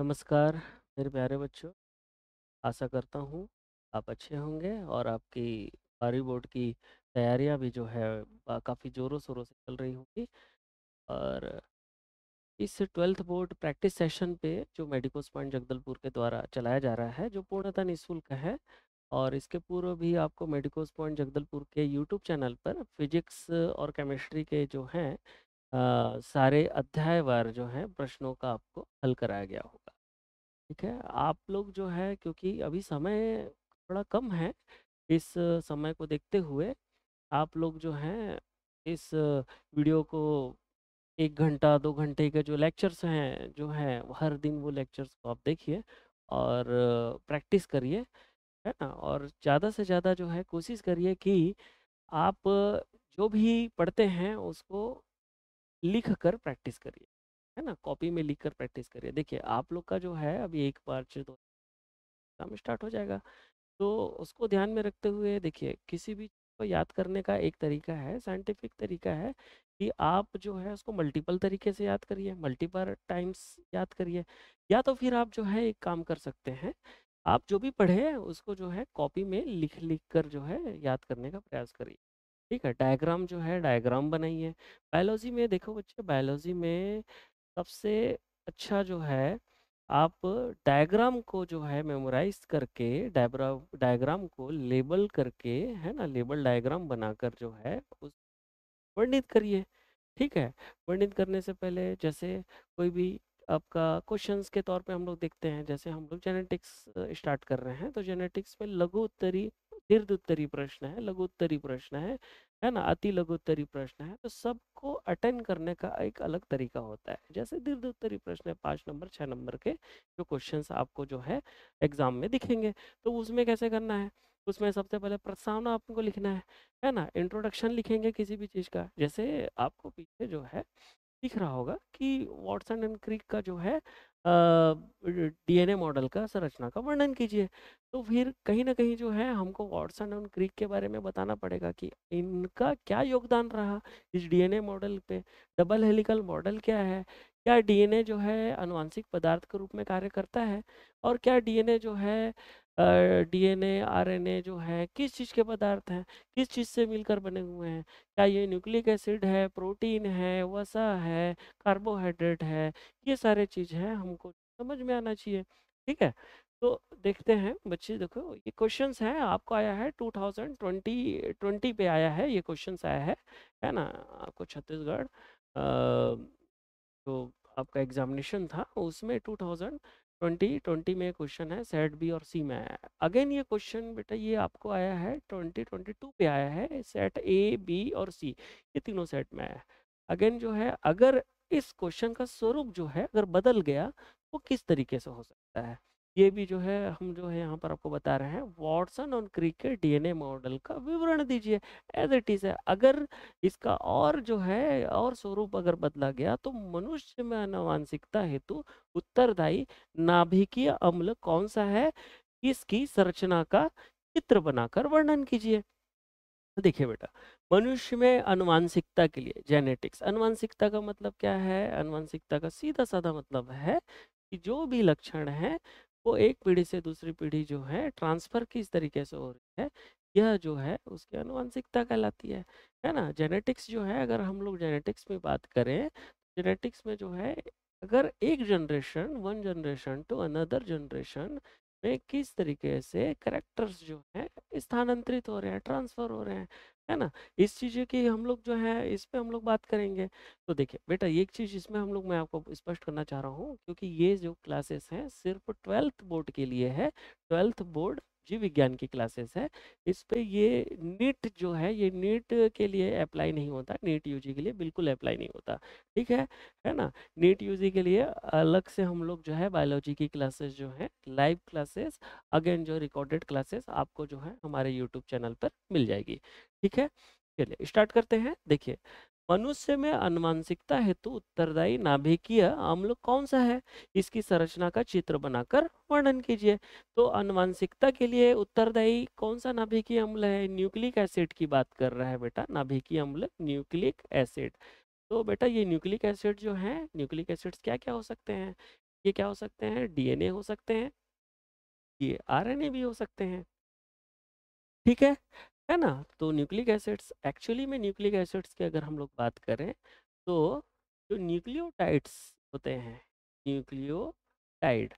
नमस्कार मेरे प्यारे बच्चों आशा करता हूँ आप अच्छे होंगे और आपकी बारी बोर्ड की तैयारियाँ भी जो है काफ़ी ज़ोरों शोरों से चल रही होंगी और इस ट्वेल्थ बोर्ड प्रैक्टिस सेशन पे जो मेडिकोस पॉइंट जगदलपुर के द्वारा चलाया जा रहा है जो पूर्णतः निःशुल्क है और इसके पूर्व भी आपको मेडिकोस पॉइंट जगदलपुर के यूट्यूब चैनल पर फिजिक्स और केमिस्ट्री के जो हैं अ, सारे अध्यायवार जो है प्रश्नों का आपको हल कराया गया होगा ठीक है आप लोग जो है क्योंकि अभी समय थोड़ा कम है इस समय को देखते हुए आप लोग जो हैं इस वीडियो को एक घंटा दो घंटे के जो लेक्चर्स हैं जो हैं हर दिन वो लेक्चर्स को आप देखिए और प्रैक्टिस करिए है ना और ज़्यादा से ज़्यादा जो है कोशिश करिए कि आप जो भी पढ़ते हैं उसको लिख कर प्रैक्टिस करिए है ना कॉपी में लिख कर प्रैक्टिस करिए देखिए आप लोग का जो है अभी एक बार दो काम स्टार्ट हो जाएगा तो उसको ध्यान में रखते हुए देखिए किसी भी को याद करने का एक तरीका है साइंटिफिक तरीका है कि आप जो है उसको मल्टीपल तरीके से याद करिए मल्टीपल टाइम्स याद करिए या तो फिर आप जो है एक काम कर सकते हैं आप जो भी पढ़े उसको जो है कॉपी में लिख लिख कर जो है याद करने का प्रयास करिए ठीक है डायग्राम जो है डायग्राम बनाइए बायोलॉजी में देखो बच्चे बायोलॉजी में सबसे अच्छा जो है आप डायग्राम को जो है मेमोराइज करके डायग्राम को लेबल करके है ना लेबल डायग्राम बनाकर जो है उस वर्णित करिए ठीक है वर्णित करने से पहले जैसे कोई भी आपका क्वेश्चंस के तौर पे हम लोग देखते हैं जैसे हम लोग जेनेटिक्स स्टार्ट कर रहे हैं तो जेनेटिक्स में लघु उत्तरी दीर्घ उत्तरी प्रश्न है लघु उत्तरी प्रश्न है है ना अति लघु उत्तरी प्रश्न है तो सबको अटेंड करने का एक अलग तरीका होता है जैसे दीर्घ उत्तरी प्रश्न है पाँच नंबर छः नंबर के जो क्वेश्चंस आपको जो है एग्जाम में दिखेंगे तो उसमें कैसे करना है उसमें सबसे पहले प्रस्तावना आपको लिखना है है ना इंट्रोडक्शन लिखेंगे किसी भी चीज़ का जैसे आपको पीछे जो है दिख रहा होगा कि वॉटसन एंड क्रिक का जो है डीएनए मॉडल का संरचना का वर्णन कीजिए तो फिर कहीं ना कहीं जो है हमको वॉटसन एंड क्रिक के बारे में बताना पड़ेगा कि इनका क्या योगदान रहा इस डीएनए मॉडल पे डबल हेलिकल मॉडल क्या है क्या डीएनए जो है अनुवांशिक पदार्थ के रूप में कार्य करता है और क्या डीएनए जो है डीएनए आरएनए जो है किस चीज़ के पदार्थ हैं किस चीज़ से मिलकर बने हुए हैं क्या ये न्यूक्लिक एसिड है प्रोटीन है वसा है कार्बोहाइड्रेट है ये सारे चीज़ हैं हमको समझ में आना चाहिए ठीक है तो देखते हैं बच्चे देखो ये क्वेश्चंस हैं आपको आया है 2020 20 पे आया है ये क्वेश्चंस आया है है ना आपको छत्तीसगढ़ तो आपका एग्जामिनेशन था उसमें 2000 ट्वेंटी ट्वेंटी में क्वेश्चन है सेट बी और सी में आया है अगेन ये क्वेश्चन बेटा ये आपको आया है ट्वेंटी ट्वेंटी टू पे आया है सेट ए बी और सी ये तीनों सेट में आया है अगेन जो है अगर इस क्वेश्चन का स्वरूप जो है अगर बदल गया वो किस तरीके से हो सकता है ये भी जो है हम जो है यहाँ पर आपको बता रहे हैं Watson and Crick DNA model का विवरण दीजिए एज इट इज है अगर इसका और जो है और स्वरूप अगर बदला गया तो मनुष्य में अनुवांशिकता हेतु उत्तरदायी नाभिकीय अम्ल कौन सा है इसकी संरचना का चित्र बनाकर वर्णन कीजिए देखिए बेटा मनुष्य में अनुवांशिकता के लिए जेनेटिक्स अनुवांशिकता का मतलब क्या है अनुवांशिकता का सीधा साधा मतलब है कि जो भी लक्षण है वो एक पीढ़ी से दूसरी पीढ़ी जो है ट्रांसफर किस तरीके से हो रही है यह जो है उसकी अनुवांशिकता कहलाती है है ना जेनेटिक्स जो है अगर हम लोग जेनेटिक्स में बात करें जेनेटिक्स में जो है अगर एक generation one generation two another generation में किस तरीके से करेक्टर्स जो है स्थानांतरित हो रहे हैं ट्रांसफर हो रहे हैं है ना इस चीज़ की हम लोग जो है इस पे हम लोग बात करेंगे तो देखिए बेटा एक चीज़ इसमें हम लोग मैं आपको स्पष्ट करना चाह रहा हूँ क्योंकि ये जो क्लासेस हैं सिर्फ ट्वेल्थ बोर्ड के लिए है ट्वेल्थ बोर्ड जीव विज्ञान की क्लासेस है इस पे ये नीट जो है ये नीट के लिए अप्लाई नहीं होता नीट यूजी के लिए बिल्कुल अप्लाई नहीं होता ठीक है है ना नीट यूजी के लिए अलग से हम लोग जो है बायोलॉजी की क्लासेस जो है लाइव क्लासेस अगेन जो रिकॉर्डेड क्लासेस आपको जो है हमारे यूट्यूब चैनल पर मिल जाएगी ठीक है चलिए स्टार्ट करते हैं देखिए मनुष्य में अनुमानसिकता हेतु उत्तरदायी नाभिकीय अम्ल कौन सा है इसकी संरचना का चित्र बनाकर वर्णन कीजिए तो अनुमानसिकता के लिए उत्तरदायी कौन सा नाभिकीय अम्ल है न्यूक्लिक एसिड की बात कर रहा है बेटा नाभिकीय अम्ल न्यूक्लिक एसिड तो बेटा ये न्यूक्लिक एसिड जो है न्यूक्लिक एसिड क्या क्या हो सकते हैं ये क्या हो सकते हैं डीएनए हो सकते हैं ये आर भी हो सकते हैं ठीक है है ना तो न्यूक्लिक एसिड्स एक्चुअली में न्यूक्लिक एसिड्स की अगर हम लोग बात करें तो जो न्यूक्लियोटाइड्स होते हैं न्यूक्लियोटाइड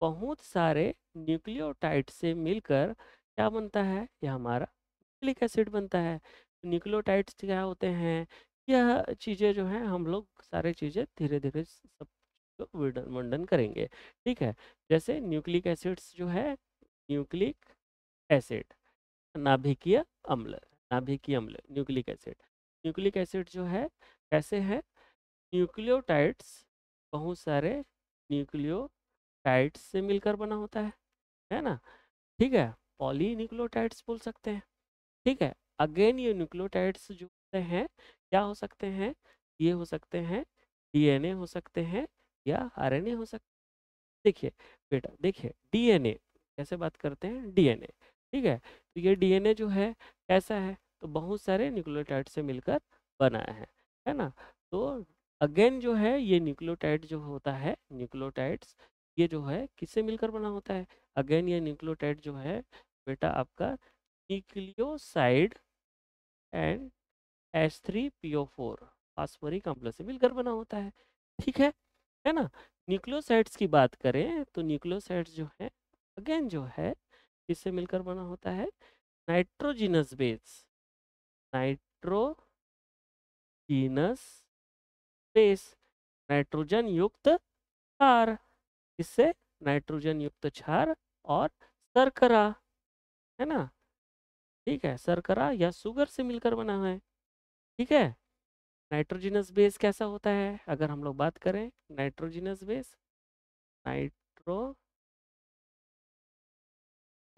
बहुत सारे न्यूक्लियोटाइड से मिलकर क्या बनता है यह हमारा न्यूक्लिक एसिड बनता है तो न्यूक्लियोटाइड्स क्या होते हैं यह चीज़ें जो हैं हम लोग सारे चीज़ें धीरे धीरे सब वर्णन करेंगे ठीक है जैसे न्यूक्लिक एसिड्स जो है न्यूक्लिक एसिड नाभिकीय अम्ल नाभिकीय अम्ल न्यूक्लिक एसिड न्यूक्लिक एसिड जो है कैसे है न्यूक्लियोटाइड्स बहुत सारे न्यूक्लियोटाइड्स से मिलकर बना होता है है ना ठीक है पॉली न्यूक्लियोटाइड्स बोल सकते हैं ठीक है अगेन ये न्यूक्लियोटाइड्स जो होते हैं क्या हो सकते हैं ये हो सकते हैं डीएनए हो सकते हैं या आरएनए हो सकते हैं देखिए बेटा देखिए डीएनए कैसे बात करते हैं डीएनए ठीक है तो ये डीएनए जो है कैसा है तो बहुत सारे न्यूक्लियोटाइड से मिलकर बनाया है है ना तो अगेन जो है ये न्यूक्लियोटाइड जो होता है न्यूक्लियोटाइड्स ये जो है किससे मिलकर बना होता है अगेन ये न्यूक्लियोटाइड जो है बेटा आपका nucleoside and H three P O four phosphoric complex से मिलकर बना होता है ठीक है है ना न्यूक्लियोसाइड्स की बात करें तो न्यूक्लियोसाइड्स जो है अगेन जो है किससे मिलकर बना होता है nitrogenous base nitrogenous base nitrogen युक्त क्षार इससे नाइट्रोजन युक्त क्षार और सरकरा है ना ठीक है सरकरा या सुगर से मिलकर बना है ठीक है नाइट्रोजिनस बेस कैसा होता है अगर हम लोग बात करें nitrogenous base nitro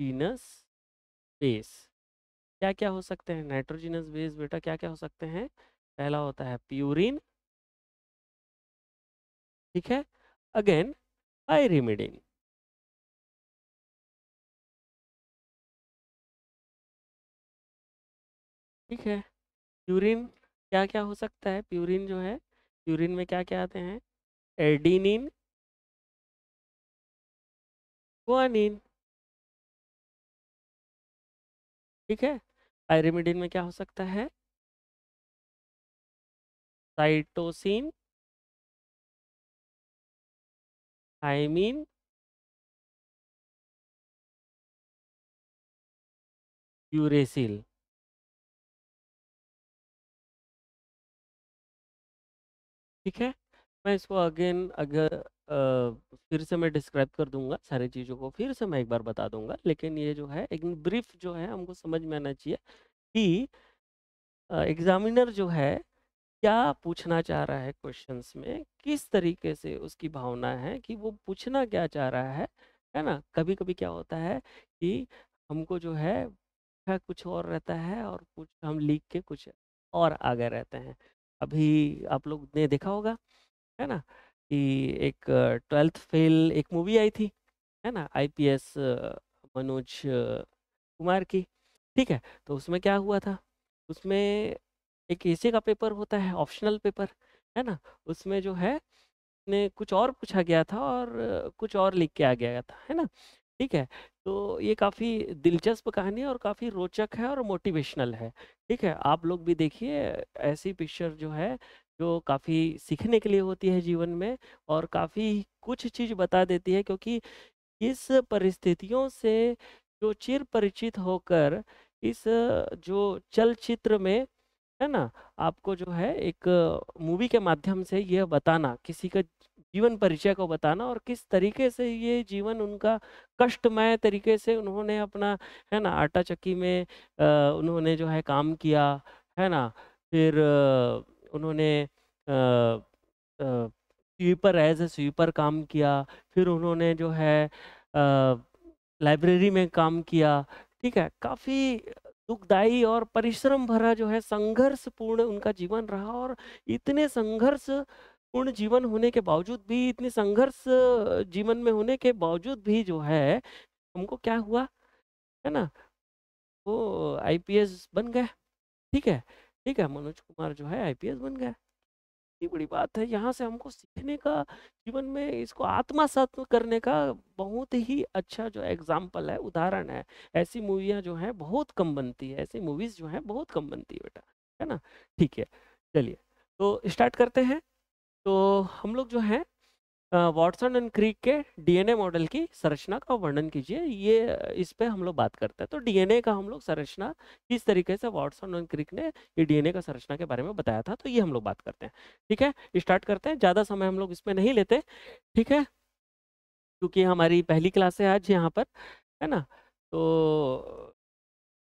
nitrogenous base क्या क्या हो सकते हैं नाइट्रोजीनस बेस बेटा क्या क्या हो सकते हैं पहला होता है प्यूरिन ठीक है अगेन आयरिमिडिन ठीक है प्यूरिन क्या क्या हो सकता है प्यूरिन जो है प्यूरिन में क्या क्या आते हैं एडिनिन गुआनिन ठीक है आयरिमिडिन में क्या हो सकता है साइटोसिन थाइमिन यूरेसिल ठीक है मैं इसको अगेन अगर फिर से मैं डिस्क्राइब कर दूंगा सारी चीज़ों को फिर से मैं एक बार बता दूंगा लेकिन ये जो है एक ब्रीफ जो है हमको समझ में आना चाहिए कि एग्जामिनर जो है क्या पूछना चाह रहा है क्वेश्चंस में किस तरीके से उसकी भावना है कि वो पूछना क्या चाह रहा है है ना कभी कभी क्या होता है कि हमको जो है कुछ और रहता है और कुछ हम लिख के कुछ और आगे रहते हैं अभी आप लोग ने देखा होगा है ना कि एक ट्वेल्थ फेल एक मूवी आई थी है ना आईपीएस मनोज कुमार की ठीक है तो उसमें क्या हुआ था उसमें एक एसी का पेपर होता है ऑप्शनल पेपर है ना उसमें जो है ने कुछ और पूछा गया था और कुछ और लिख के आ गया था है ना ठीक है तो ये काफ़ी दिलचस्प कहानी है और काफ़ी रोचक है और मोटिवेशनल है ठीक है आप लोग भी देखिए ऐसी पिक्चर जो है जो काफ़ी सीखने के लिए होती है जीवन में और काफ़ी कुछ चीज़ बता देती है क्योंकि इस परिस्थितियों से जो चिर परिचित होकर इस जो चलचित्र में है ना आपको जो है एक मूवी के माध्यम से यह बताना किसी का जीवन परिचय को बताना और किस तरीके से ये जीवन उनका कष्टमय तरीके से उन्होंने अपना है ना आटा चक्की में उन्होंने जो है काम किया है ना फिर उन्होंने स्वीपर एज ए स्वीपर काम किया फिर उन्होंने जो है लाइब्रेरी में काम किया ठीक है काफ़ी दुखदायी और परिश्रम भरा जो है संघर्षपूर्ण उनका जीवन रहा और इतने संघर्ष पूर्ण जीवन होने के बावजूद भी इतने संघर्ष जीवन में होने के बावजूद भी जो है हमको क्या हुआ है ना वो आईपीएस बन गए ठीक है ठीक है मनोज कुमार जो है आई बन गया इतनी बड़ी बात है यहाँ से हमको सीखने का जीवन में इसको आत्मसात करने का बहुत ही अच्छा जो एग्जाम्पल है उदाहरण है ऐसी मूवियाँ जो हैं बहुत कम बनती है ऐसी मूवीज जो हैं बहुत कम बनती है बेटा है ना ठीक है चलिए तो स्टार्ट करते हैं तो हम लोग जो है वॉटसन एंड क्रीक के डीएनए मॉडल की संरचना का वर्णन कीजिए ये इस पे हम लोग बात करते हैं तो डीएनए का हम लोग संरचना किस तरीके से वॉटसन एंड क्रीक ने ये डीएनए का संरचना के बारे में बताया था तो ये हम लोग बात करते हैं ठीक है स्टार्ट करते हैं ज़्यादा समय हम लोग इसमें नहीं लेते ठीक है क्योंकि हमारी पहली क्लास है आज यहाँ पर है ना तो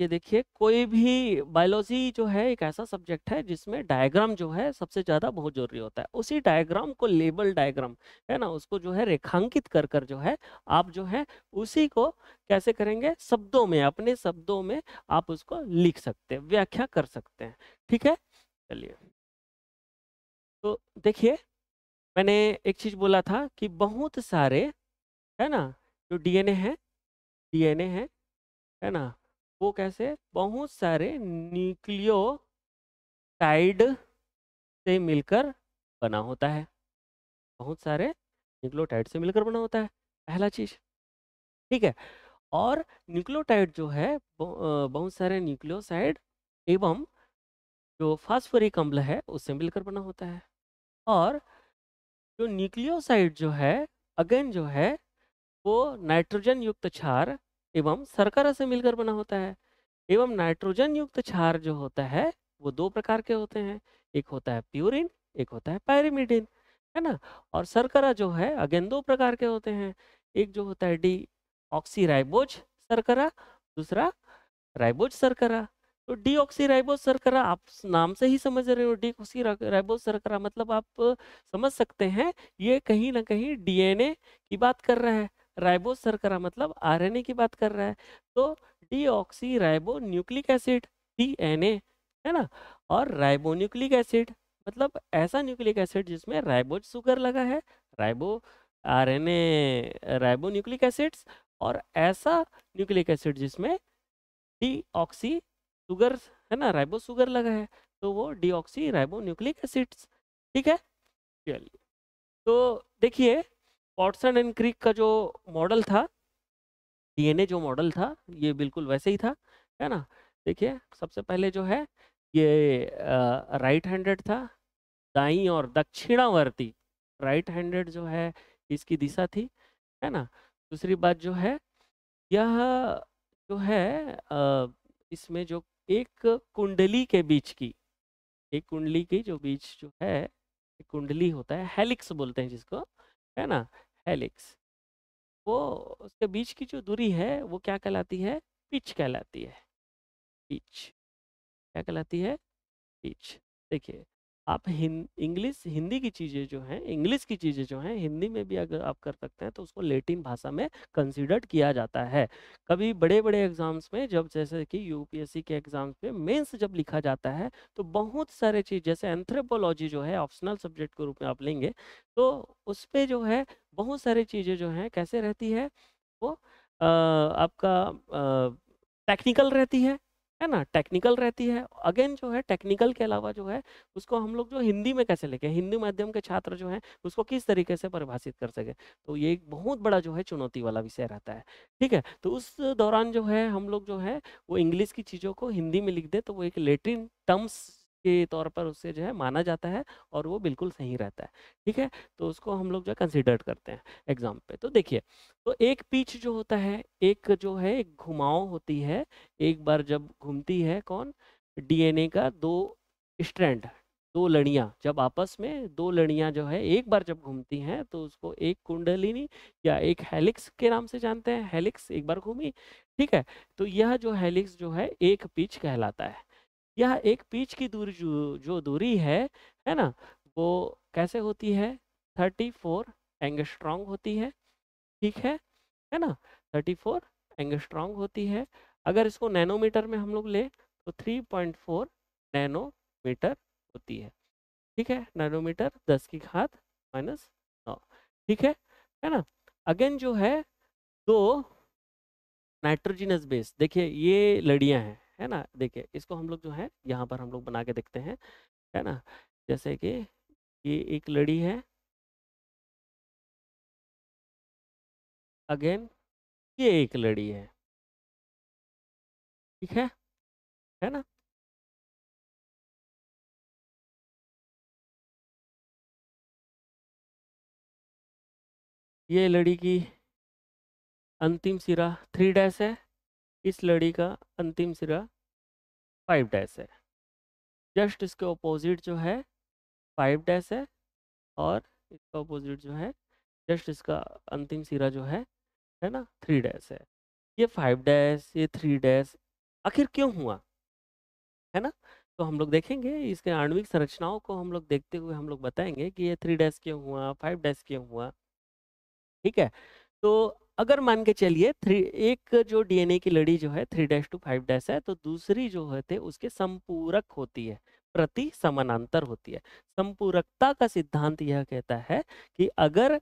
ये देखिए कोई भी बायोलॉजी जो है एक ऐसा सब्जेक्ट है जिसमें डायग्राम जो है सबसे ज़्यादा बहुत जरूरी होता है उसी डायग्राम को लेबल डायग्राम है ना उसको जो है रेखांकित कर कर जो है आप जो है उसी को कैसे करेंगे शब्दों में अपने शब्दों में आप उसको लिख सकते हैं व्याख्या कर सकते हैं ठीक है चलिए तो देखिए मैंने एक चीज़ बोला था कि बहुत सारे है ना जो डीएनए है डीएनए है है ना वो कैसे बहुत सारे न्यूक्लियोटाइड से मिलकर बना होता है बहुत सारे न्यूक्लियोटाइड से मिलकर बना होता है पहला चीज ठीक है और न्यूक्लियोटाइड जो है बहुत सारे न्यूक्लियोसाइड एवं जो फास्फोरिक अम्ल है उससे मिलकर बना होता है और जो न्यूक्लियोसाइड जो है अगेन जो है वो नाइट्रोजन युक्त क्षार एवं सरकरा से मिलकर बना होता है एवं नाइट्रोजन युक्त क्षार जो होता है वो दो प्रकार के होते हैं एक होता है प्यूरिन एक होता है पैरिमिडिन है ना और सरकरा जो है अगेन दो प्रकार के होते हैं एक जो होता है डी ऑक्सीराइबोज सरकरा दूसरा राइबोज सरकरा तो डी ऑक्सीराइबोज सरकरा आप नाम से ही समझ रहे हो डी ऑक्सी राइबोज सरकरा मतलब आप समझ सकते हैं ये कहीं ना कहीं डीएनए की बात कर रहा है राइबोज सर मतलब आरएनए की बात कर रहा है तो ribo nucleic acid DNA है ना और राइबो न्यूक्लिक एसिड मतलब ऐसा न्यूक्लिक एसिड जिसमें राइबोज सुगर लगा है ribo RNA ribonucleic acids और ऐसा न्यूक्लिक एसिड जिसमें डीऑक्सी सुगर है ना राइबो सुगर लगा है तो वो डीऑक्सी राइबो न्यूक्लिक एसिड्स ठीक है चलिए तो देखिए पॉटसन एंड क्रिक का जो मॉडल था डीएनए जो मॉडल था ये बिल्कुल वैसे ही था है ना देखिए सबसे पहले जो है ये आ, राइट हैंडेड था दाई और दक्षिणावर्ती राइट हैंडेड जो है इसकी दिशा थी है ना दूसरी बात जो है यह जो है आ, इसमें जो एक कुंडली के बीच की एक कुंडली की जो बीच जो है एक कुंडली होता है हेलिक्स बोलते हैं जिसको है ना हेलिक्स वो उसके बीच की जो दूरी है वो क्या कहलाती है पिच कहलाती है पिच क्या कहलाती है पिच देखिए आप हिं, इंग्लिश हिंदी की चीज़ें जो हैं इंग्लिश की चीज़ें जो हैं हिंदी में भी अगर आप कर सकते हैं तो उसको लेटिन भाषा में कंसिडर्ड किया जाता है कभी बड़े बड़े एग्जाम्स में जब जैसे कि यूपीएससी के एग्जाम्स में मेंस जब लिखा जाता है तो बहुत सारे चीज़ जैसे एंथ्रोपोलॉजी जो है ऑप्शनल सब्जेक्ट के रूप में आप लेंगे तो उस पर जो है बहुत सारी चीज़ें जो हैं कैसे रहती है वो आ, आपका टेक्निकल रहती है है ना टेक्निकल रहती है अगेन जो है टेक्निकल के अलावा जो है उसको हम लोग जो हिंदी में कैसे लेके हिंदी माध्यम के छात्र जो है उसको किस तरीके से परिभाषित कर सके तो ये एक बहुत बड़ा जो है चुनौती वाला विषय रहता है ठीक है तो उस दौरान जो है हम लोग जो है वो इंग्लिश की चीज़ों को हिंदी में लिख दे तो वो एक लेटिन टर्म्स के तौर पर उससे जो है माना जाता है और वो बिल्कुल सही रहता है ठीक है तो उसको हम लोग जो है कंसिडर करते हैं एग्जाम पे तो देखिए तो एक पीच जो होता है एक जो है एक घुमाव होती है एक बार जब घूमती है कौन डीएनए का दो स्ट्रैंड दो लड़ियाँ जब आपस में दो लड़ियाँ जो है एक बार जब घूमती हैं तो उसको एक कुंडलिनी या एक हेलिक्स के नाम से जानते हैं हेलिक्स एक बार घूमी ठीक है तो यह जो हेलिक्स जो है एक पिच कहलाता है यह एक पीच की दूरी जो, जो दूरी है है ना वो कैसे होती है 34 फोर एंगस्ट्रॉन्ग होती है ठीक है है ना 34 फोर एंगस्ट्रॉन्ग होती है अगर इसको नैनोमीटर में हम लोग ले तो 3.4 नैनोमीटर होती है ठीक है नैनोमीटर 10 की घात माइनस नौ ठीक है है ना अगेन जो है दो नाइट्रोजिनस बेस देखिए ये लड़ियां हैं है ना देखिए इसको हम लोग जो है यहाँ पर हम लोग बना के देखते हैं है ना जैसे कि ये एक लड़ी है अगेन ये एक लड़ी है ठीक है है ना ये लड़ी की अंतिम सिरा थ्री डैश है इस लड़ी का अंतिम सिरा फाइव डैश है जस्ट इसके ऑपोजिट जो है फाइव डैश है और इसका ऑपोजिट जो है जस्ट इसका अंतिम सिरा जो है है ना थ्री डैश है ये फाइव डैश ये थ्री डैश आखिर क्यों हुआ है ना तो हम लोग देखेंगे इसके आणविक संरचनाओं को हम लोग देखते हुए हम लोग बताएंगे कि ये थ्री डैश क्यों हुआ फाइव डैश क्यों हुआ ठीक है तो अगर मान के चलिए थ्री एक जो डीएनए की लड़ी जो है three dash two five dash है तो दूसरी जो थे उसके संपूरक होती है प्रति समानांतर होती है संपूरकता का सिद्धांत यह कहता है कि अगर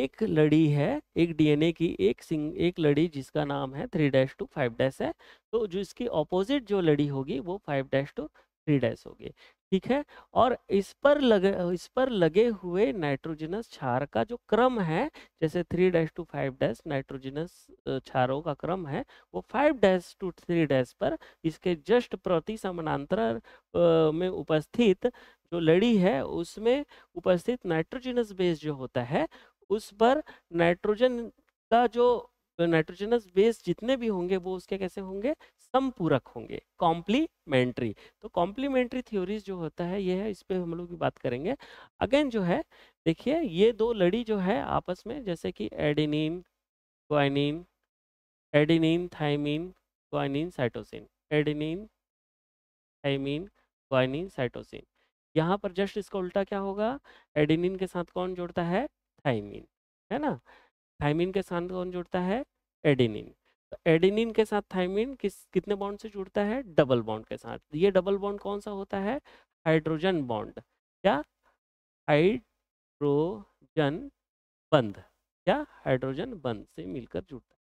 एक लड़ी है एक डीएनए की एक सिंग एक लड़ी जिसका नाम है three dash two five dash है तो जो इसकी ऑपोजिट जो लड़ी होगी वो five dash two three dash होगी ठीक है और इस पर लगे इस पर लगे हुए नाइट्रोजनस क्षार का जो क्रम है जैसे three dash two five dash nitrogenous क्षारों का क्रम है वो five dash two three dash पर इसके जस्ट प्रति समानांतर में उपस्थित जो लड़ी है उसमें उपस्थित नाइट्रोजनस बेस जो होता है उस पर नाइट्रोजन का जो तो नाइट्रोजनस बेस जितने भी होंगे वो उसके कैसे होंगे संपूरक होंगे कॉम्प्लीमेंट्री तो कॉम्प्लीमेंट्री थ्योरीज जो होता है ये है इस पर हम लोग भी बात करेंगे अगेन जो है देखिए ये दो लड़ी जो है आपस में जैसे कि adenine guanine adenine thymine guanine cytosine adenine thymine guanine cytosine यहाँ पर जस्ट इसका उल्टा क्या होगा एडिनिन के साथ कौन जोड़ता है थाइमिन है ना थाइमिन के साथ कौन जुड़ता है एडिनिन तो एडिनिन के साथ थाइमिन किस कितने बॉन्ड से जुड़ता है डबल बॉन्ड के साथ तो ये डबल बॉन्ड कौन सा होता है हाइड्रोजन बॉन्ड क्या हाइड्रोजन बंध या हाइड्रोजन बंध से मिलकर जुड़ता है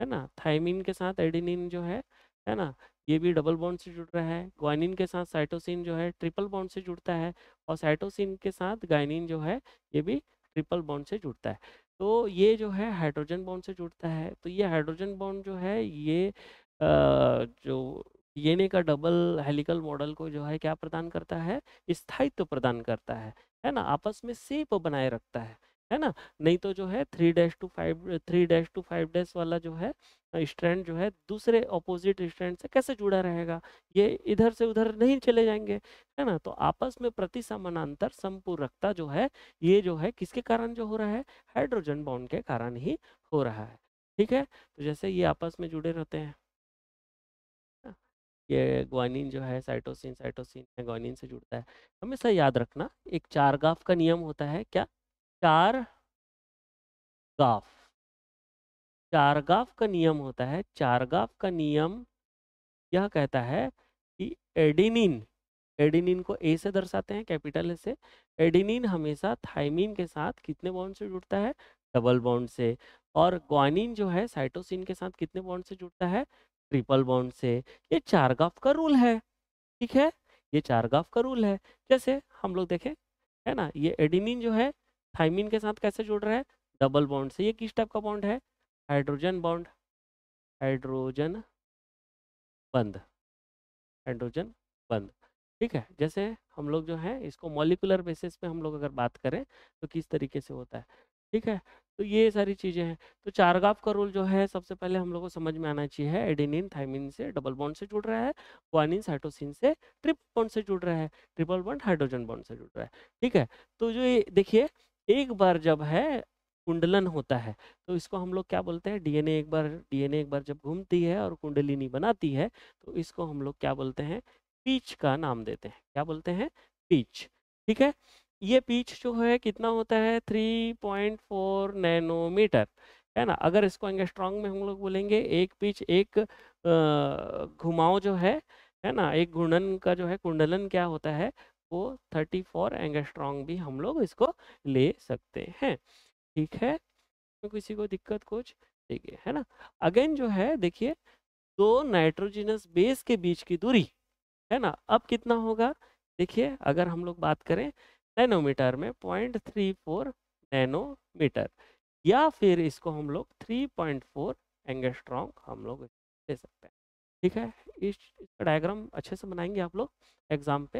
है ना थाइमिन के साथ एडेनिन जो है है ना ये भी डबल बॉन्ड से जुड़ रहा है ग्वाइनिन के साथ साइटोसिन जो है ट्रिपल बॉन्ड से जुड़ता है और साइटोसिन के साथ गाइनिन जो है ये भी ट्रिपल बॉन्ड से जुड़ता है तो ये जो है हाइड्रोजन बॉन्ड से जुड़ता है तो ये हाइड्रोजन बॉन्ड जो है ये आ, जो डीएनए का डबल हेलिकल मॉडल को जो है क्या प्रदान करता है स्थायित्व तो प्रदान करता है है ना आपस में सेप बनाए रखता है है ना नहीं तो जो है three dash two five three dash two five dash वाला जो है स्ट्रैंड जो है दूसरे ऑपोजिट स्ट्रैंड से कैसे जुड़ा रहेगा ये इधर से उधर नहीं चले जाएंगे है ना तो आपस में प्रति समानांतर संपूरकता जो है ये जो है किसके कारण जो हो रहा है हाइड्रोजन बाउंड के कारण ही हो रहा है ठीक है तो जैसे ये आपस में जुड़े रहते हैं ये ग्वानिन जो है साइटोसिन साइटोसिन ग्वानिन से जुड़ता है हमेशा याद रखना एक चारगाफ का नियम होता है क्या चार गाफ चार गाफ का नियम होता है चार गाफ का नियम यह कहता है कि एडिनिन एडिनिन को ए से दर्शाते हैं कैपिटल से एडिनिन हमेशा थाइमिन के साथ कितने बॉन्ड से जुड़ता है डबल बॉन्ड से और ग्वानिन जो है साइटोसिन के साथ कितने बॉन्ड से जुड़ता है ट्रिपल बॉन्ड से ये चारगाफ का रूल है ठीक है ये चारगाफ का रूल है जैसे हम लोग देखें है ना ये एडिनिन जो है थाइमिन के साथ कैसे जुड़ रहा है डबल बॉन्ड से ये किस टाइप का बॉन्ड है hydrogen bond hydrogen bond hydrogen bond ठीक है जैसे हम लोग जो है इसको मॉलिकुलर बेसिस पे हम लोग अगर बात करें तो किस तरीके से होता है ठीक है तो ये सारी चीज़ें हैं तो चारगाप का रोल जो है सबसे पहले हम लोग को समझ में आना चाहिए एडेनिन थाइमिन से डबल बॉन्ड से जुड़ रहा है ग्वानिन साइटोसिन से ट्रिप बॉन्ड से जुड़ रहा है ट्रिपल बॉन्ड हाइड्रोजन बॉन्ड से जुड़ रहा है ठीक है तो जो ये देखिए एक बार जब है कुंडलन होता है तो इसको हम लोग क्या बोलते हैं डीएनए एक बार डीएनए एक बार जब घूमती है और कुंडलिनी बनाती है तो इसको हम लोग क्या बोलते हैं पीच का नाम देते हैं क्या बोलते हैं पीच ठीक है ये पीच जो है कितना होता है 3.4 नैनोमीटर है ना अगर इसको स्ट्रांग में हम लोग बोलेंगे एक पीच एक घुमाव जो है है ना एक घुंडन का जो है कुंडलन क्या होता है को 34 फोर एंगस्ट्रॉन्ग भी हम लोग इसको ले सकते हैं ठीक है किसी को दिक्कत कुछ देखिए है ना अगेन जो है देखिए दो नाइट्रोजिनस बेस के बीच की दूरी है ना अब कितना होगा देखिए अगर हम लोग बात करें नैनोमीटर में पॉइंट थ्री फोर नैनोमीटर या फिर इसको हम लोग थ्री पॉइंट फोर एंगस्ट्रॉन्ग हम लोग ले सकते हैं ठीक है इस इसका डायग्राम अच्छे से बनाएंगे आप लोग एग्जाम पे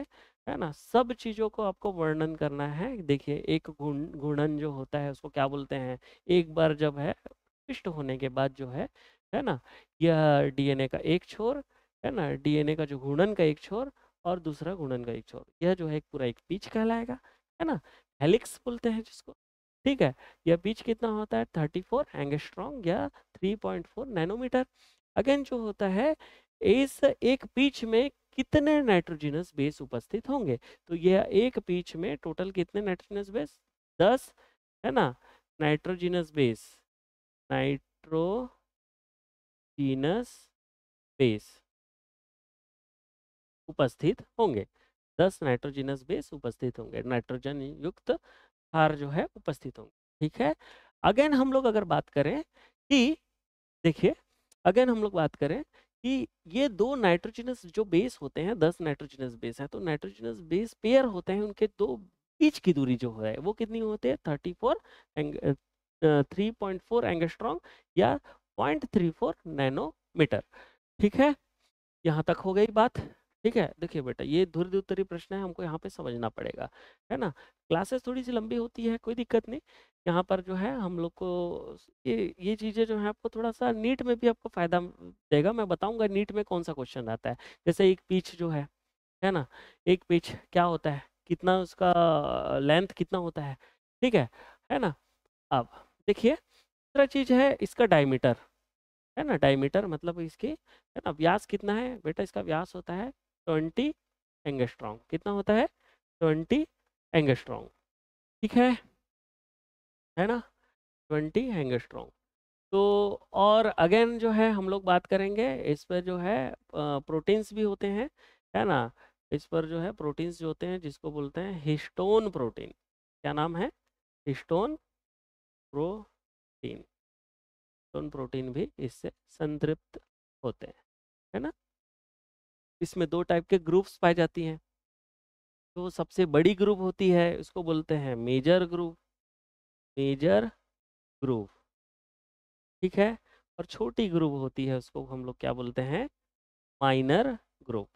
है ना सब चीज़ों को आपको वर्णन करना है देखिए एक गुण गुणन जो होता है उसको क्या बोलते हैं एक बार जब है पिष्ट होने के बाद जो है है ना यह डीएनए का एक छोर है ना डीएनए का जो गुणन का एक छोर और दूसरा गुणन का एक छोर यह जो है एक पूरा एक पीच कहलाएगा है ना हेलिक्स बोलते हैं जिसको ठीक है यह पीच कितना होता है थर्टी फोर एंगस्ट्रॉन्ग या थ्री नैनोमीटर अगेन जो होता है इस एक पीच में कितने नाइट्रोजिनस बेस उपस्थित होंगे तो यह एक पीच में टोटल कितने नाइट्रोजिनस बेस दस है ना नाइट्रोजिनस बेस नाइट्रोजिनस बेस उपस्थित होंगे दस नाइट्रोजिनस बेस उपस्थित होंगे नाइट्रोजन युक्त हार जो है उपस्थित होंगे ठीक है अगेन हम लोग अगर बात करें कि देखिए अगेन हम लोग बात करें कि ये दो नाइट्रोजनस जो बेस होते हैं दस नाइट्रोजनस बेस हैं तो नाइट्रोजनस बेस पेयर होते हैं उनके दो बीच की दूरी जो है वो कितनी होती है thirty four three point four angstrom या पॉइंट थ्री फोर नैनोमीटर ठीक है यहाँ तक हो गई बात ठीक है देखिए बेटा ये ध्रद उत्तरी प्रश्न है हमको यहाँ पे समझना पड़ेगा है ना क्लासेस थोड़ी सी लंबी होती है कोई दिक्कत नहीं यहाँ पर जो है हम लोग को ये ये चीज़ें जो है आपको थोड़ा सा नीट में भी आपको फायदा देगा मैं बताऊँगा नीट में कौन सा क्वेश्चन आता है जैसे एक पीच जो है है ना एक पीच क्या होता है कितना उसका लेंथ कितना होता है ठीक है है ना अब देखिए दूसरा चीज़ है इसका डायमीटर है ना डायमीटर मतलब इसकी है ना व्यास कितना है बेटा इसका व्यास होता है ट्वेंटी एंगस्ट्रॉन्ग कितना होता है ट्वेंटी एंगस्ट्रॉन्ग ठीक है है ना ट्वेंटी एंगस्ट्रॉन्ग तो और अगेन जो है हम लोग बात करेंगे इस पर जो है प्रोटीन्स भी होते हैं है ना इस पर जो है प्रोटीन्स जो होते हैं जिसको बोलते हैं हिस्टोन प्रोटीन क्या नाम है हिस्टोन प्रोटीन हिस्टोन प्रोटीन भी इससे संतृप्त होते हैं है ना इसमें दो टाइप के ग्रुप्स पाई जाती हैं तो सबसे बड़ी ग्रुप होती है उसको बोलते हैं मेजर ग्रुप मेजर ग्रुप ठीक है और छोटी ग्रुप होती है उसको हम लोग क्या बोलते हैं माइनर ग्रुप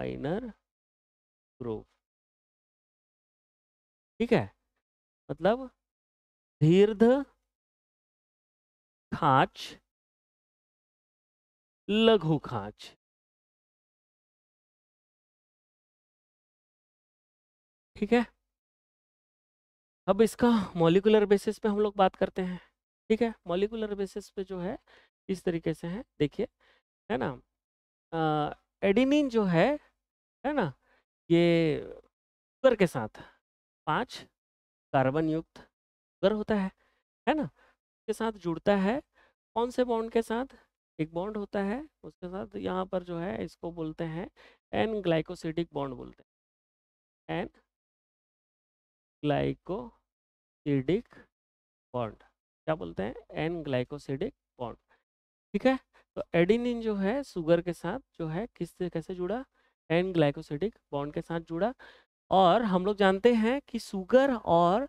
माइनर ग्रुप ठीक है मतलब दीर्घ खाच लघु खाच ठीक है अब इसका मॉलिकुलर बेसिस पे हम लोग बात करते हैं ठीक है मॉलिकुलर बेसिस पे जो है इस तरीके से है देखिए है ना एडिनिन जो है है ना ये शुगर के साथ पांच कार्बन युक्त शुगर होता है है ना उसके साथ जुड़ता है कौन से बॉन्ड के साथ एक बॉन्ड होता है उसके साथ यहाँ पर जो है इसको बोलते हैं एन ग्लाइकोसिडिक बॉन्ड बोलते हैं एन ग्लाइकोसिडिक बॉन्ड क्या बोलते हैं एन ग्लाइकोसिडिक बॉन्ड ठीक है तो एडिनिन जो है शुगर के साथ जो है किस कैसे जुड़ा एन ग्लाइकोसिडिक बॉन्ड के साथ जुड़ा और हम लोग जानते हैं कि शुगर और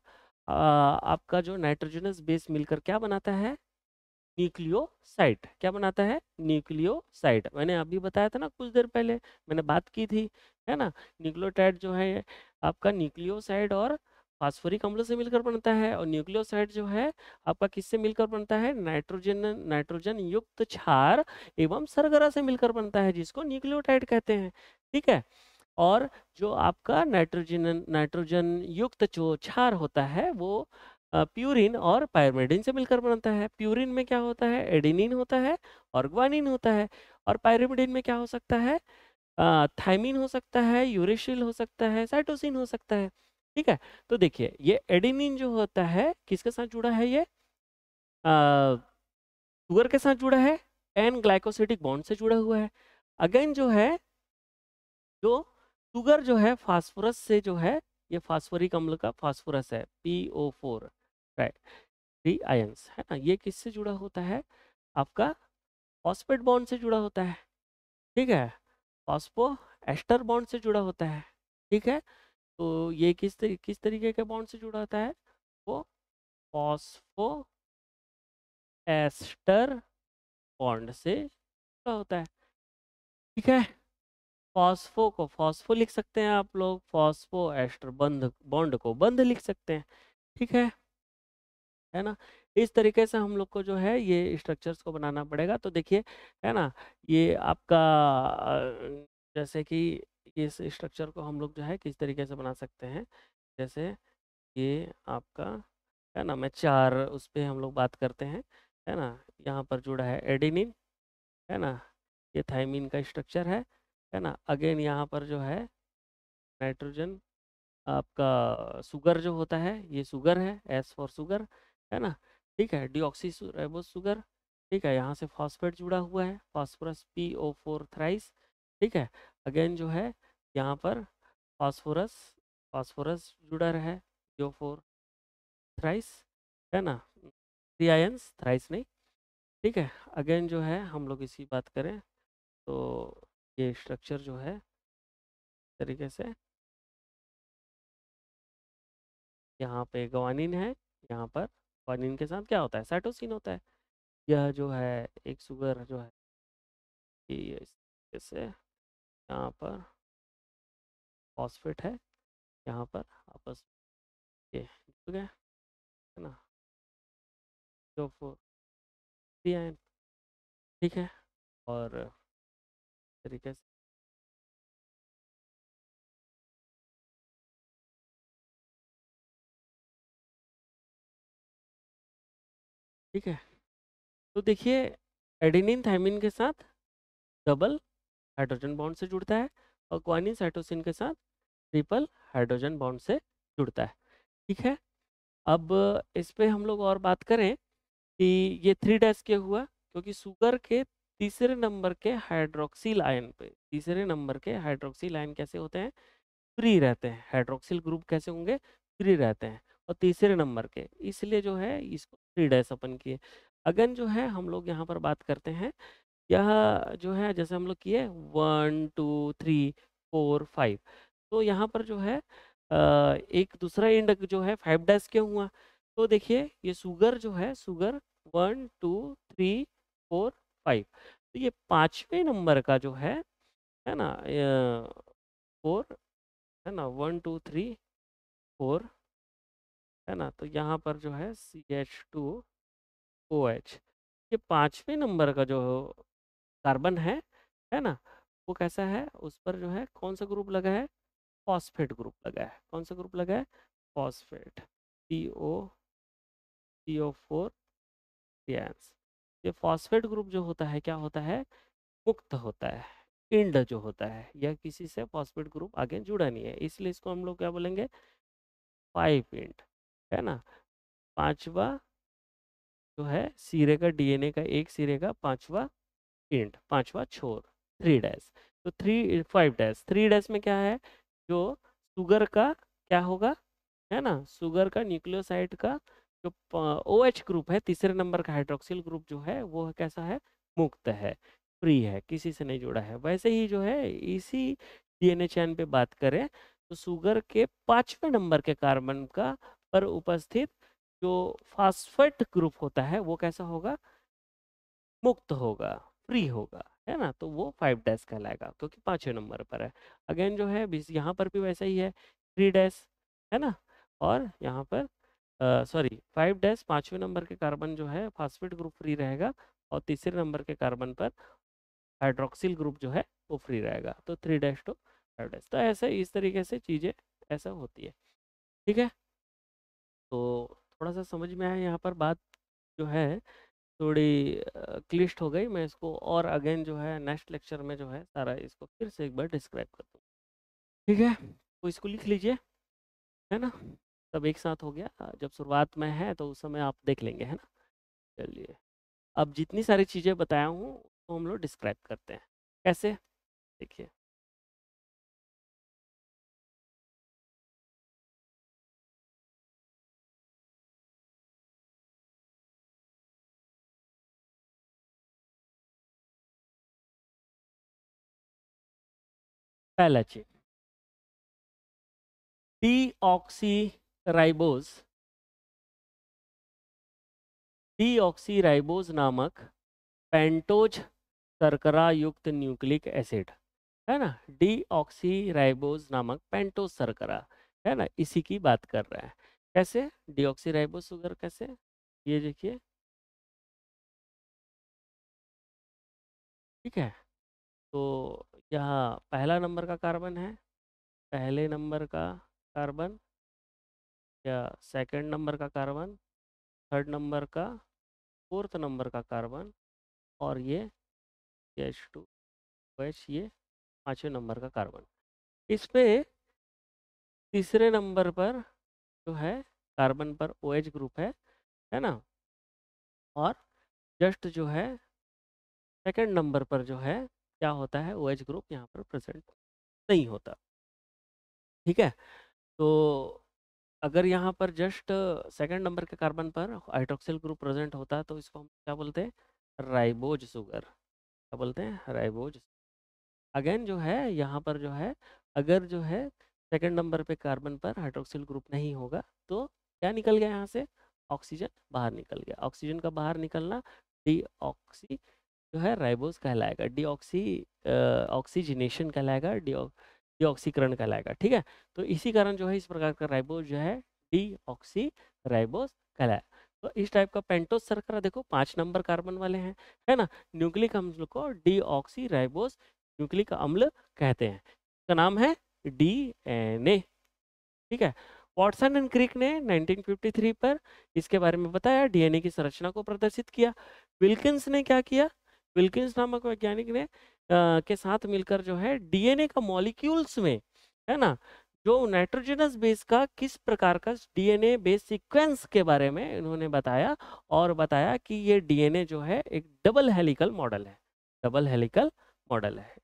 आ, आपका जो नाइट्रोजनस बेस मिलकर क्या बनाता है न्यूक्लियोसाइट क्या बनाता है न्यूक्लियोसाइट मैंने अभी बताया था ना कुछ देर पहले मैंने बात की थी है ना न्यूक्लियोटाइड जो है आपका न्यूक्लियोसाइड और फास्फोरिक अम्ल से मिलकर बनता है और न्यूक्लियोसाइड जो है आपका किससे मिलकर बनता है नाइट्रोजन नाइट्रोजन युक्त क्षार एवं सरगरा से मिलकर बनता है जिसको न्यूक्लियोटाइड कहते हैं ठीक है और जो आपका नाइट्रोजन नाइट्रोजन युक्त जो क्षार होता है वो प्यूरिन और पायरमेडिन से मिलकर बनता है प्यूरिन में क्या होता है एडिनिन होता है और ग्वानिन होता है और पायरमेडिन में क्या हो सकता है थाइमिन हो सकता है यूरेशिल हो सकता है साइटोसिन हो सकता है ठीक है तो देखिए ये एडिनिन जो होता है किसके साथ जुड़ा है ये शुगर के साथ जुड़ा है एन ग्लाइकोसिटिक बॉन्ड से जुड़ा हुआ है अगेन जो है जो शुगर जो है फास्फोरस से जो है ये फास्फोरिक अम्ल का फास्फोरस है P O four right three ions है ना ये किससे जुड़ा होता है आपका फॉस्फेट बॉन्ड से जुड़ा होता है ठीक है फॉस्फो एस्टर बॉन्ड से जुड़ा होता है ठीक है तो ये किस तरी, किस तरीके के बॉन्ड से जुड़ा होता है वो फॉस्फो एस्टर बॉन्ड से जुड़ा होता है ठीक है फॉस्फो को फॉस्फो लिख सकते हैं आप लोग फॉस्फो एस्टर बंध बॉन्ड को बंध लिख सकते हैं ठीक है है ना इस तरीके से हम लोग को जो है ये स्ट्रक्चर्स को बनाना पड़ेगा तो देखिए है ना ये आपका जैसे कि इस स्ट्रक्चर को हम लोग जो है किस तरीके से बना सकते हैं जैसे ये आपका है ना मैं चार उस पर हम लोग बात करते हैं है ना यहाँ पर जुड़ा है एडिनिन है ना ये थाइमिन का स्ट्रक्चर है है ना अगेन यहाँ पर जो है नाइट्रोजन आपका सुगर जो होता है ये सुगर है एस फॉर सुगर है ना ठीक है डिऑक्सी सुगर ठीक है यहाँ से फॉस्फेट जुड़ा हुआ है phosphorus P O four thrice ठीक है अगेन जो है यहाँ पर फॉस्फोरस फॉस्फोरस जुड़ा है जो फोर थ्राइस है ना थ्री आयंस थ्राइस नहीं ठीक है अगेन जो है हम लोग इसी बात करें तो ये स्ट्रक्चर जो है तरीके से यहाँ पे गवानिन है यहाँ पर गवानिन के साथ क्या होता है साइटोसिन होता है यह जो है एक सुगर जो है ये इस तरीके से यहाँ पर फॉस्फेट है यहाँ पर आपस ये जुड़ गए है ना जो फोर सी आयन ठीक है और तरीके से ठीक है तो देखिए एडिनिन थाइमिन के साथ डबल हाइड्रोजन बॉन्ड से जुड़ता है और क्वानिन साइटोसिन के साथ ट्रिपल हाइड्रोजन बॉन्ड से जुड़ता है ठीक है अब इस पर हम लोग और बात करें कि ये थ्री डैश के हुआ क्योंकि शुगर के तीसरे नंबर के हाइड्रोक्सिल आयन पे तीसरे नंबर के हाइड्रोक्सिल आयन कैसे होते हैं फ्री रहते हैं हाइड्रोक्सिल ग्रुप कैसे होंगे फ्री रहते हैं और तीसरे नंबर के इसलिए जो है इसको थ्री डैश अपन किए अगन जो है हम लोग यहाँ पर बात करते हैं यह जो है जैसे हम लोग किए one two three four five तो यहाँ पर जो है एक दूसरा इंड जो है फाइव डैश क्यों हुआ तो देखिए ये सुगर जो है sugar one two three four five तो ये पाँचवें नंबर का जो है है ना फोर है ना वन टू थ्री फोर है ना तो यहाँ पर जो है C H two O H ये पाँचवें नंबर का जो कार्बन है है ना वो कैसा है उस पर जो है कौन सा ग्रुप लगा है फॉस्फेट ग्रुप लगा है कौन सा ग्रुप लगा है phosphate C O C O four ये फॉस्फेट ग्रुप जो होता है क्या होता है मुक्त होता है इंड जो होता है या किसी से फॉस्फेट ग्रुप आगे जुड़ा नहीं है इसलिए इसको हम लोग क्या बोलेंगे फाइव इंड है ना पांचवा जो है सिरे का डीएनए का एक सिरे का पांचवा इंट पांचवा छोर थ्री डैश तो three five dash three dash में क्या है जो सुगर का क्या होगा है ना सुगर का न्यूक्लियोसाइड का जो ओ एच ग्रुप है तीसरे नंबर का हाइड्रोक्सिल ग्रुप जो है वो कैसा है मुक्त है फ्री है किसी से नहीं जुड़ा है वैसे ही जो है इसी डीएनए चैन पे बात करें तो सुगर के पांचवें नंबर के कार्बन का पर उपस्थित जो फास्फेट ग्रुप होता है वो कैसा होगा मुक्त होगा फ्री होगा है ना तो वो फाइव डैश कहलाएगा क्योंकि पाँचवें नंबर पर है अगेन जो है यहाँ पर भी वैसा ही है थ्री डैश है ना और यहाँ पर सॉरी फाइव डैश पाँचवें नंबर के कार्बन जो है फास्फेट ग्रुप फ्री रहेगा और तीसरे नंबर के कार्बन पर हाइड्रोक्सिल ग्रुप जो है वो फ्री रहेगा तो three dash two five dash तो ऐसे इस तरीके से चीज़ें ऐसा होती है ठीक है तो थोड़ा सा समझ में आया यहाँ पर बात जो है थोड़ी क्लिष्ट हो गई मैं इसको और अगेन जो है नेक्स्ट लेक्चर में जो है सारा इसको फिर से एक बार डिस्क्राइब कर दूँ ठीक है तो इसको लिख लीजिए है ना सब एक साथ हो गया जब शुरुआत में है तो उस समय आप देख लेंगे है ना चलिए अब जितनी सारी चीज़ें बताया हूँ वो तो हम लोग डिस्क्राइब करते हैं कैसे देखिए पहला chain deoxyribose deoxyribose नामक पेंटोज सरकरा युक्त न्यूक्लिक एसिड है ना डी ऑक्सी राइबोज नामक पेंटोज सरकरा है ना इसी की बात कर रहे हैं कैसे डीऑक्सी राइबोज सुगर कैसे ये देखिए ठीक है तो यहाँ पहला नंबर का कार्बन है पहले नंबर का कार्बन या सेकंड नंबर का कार्बन थर्ड नंबर का फोर्थ नंबर का कार्बन और ये एच टू एच ये पाँचवें नंबर का कार्बन इस पे तीसरे नंबर पर जो है कार्बन पर ओ OH ग्रुप है है ना और जस्ट जो है सेकंड नंबर पर जो है क्या होता है ओ OH ग्रुप यहाँ पर प्रेजेंट नहीं होता ठीक है तो अगर यहाँ पर जस्ट सेकंड नंबर के कार्बन पर हाइड्रोक्सिल ग्रुप प्रेजेंट होता तो इसको हम क्या बोलते हैं राइबोज सुगर क्या बोलते हैं राइबोज अगेन जो है यहाँ पर जो है अगर जो है सेकंड नंबर पे कार्बन पर हाइड्रोक्सिल ग्रुप नहीं होगा तो क्या निकल गया यहाँ से ऑक्सीजन बाहर निकल गया ऑक्सीजन का बाहर निकलना डी जो है राइबोस कहलाएगा डीऑक्सी ऑक्सीजनेशन कहलाएगा डीऑक्सीकरण कहलाएगा ठीक है तो इसी कारण जो है इस प्रकार का राइबोस जो है डीऑक्सी राइबोस कहलाया तो इस टाइप का पेंटोस सरकरा देखो पांच नंबर कार्बन वाले हैं है ना न्यूक्लिक अम्ल को डीऑक्सी राइबोस न्यूक्लिक अम्ल कहते हैं इसका नाम है डीएनए ठीक है वॉटसन एंड क्रिक ने 1953 पर इसके बारे में बताया डीएनए की संरचना को प्रदर्शित किया विल्किंस ने क्या किया विल्किंस नामक वैज्ञानिक ने आ, के साथ मिलकर जो है डीएनए का मॉलिक्यूल्स में है ना जो नाइट्रोजनस बेस का किस प्रकार का डीएनए बेस सीक्वेंस के बारे में इन्होंने बताया और बताया कि ये डीएनए जो है एक डबल हेलिकल मॉडल है डबल हेलिकल मॉडल है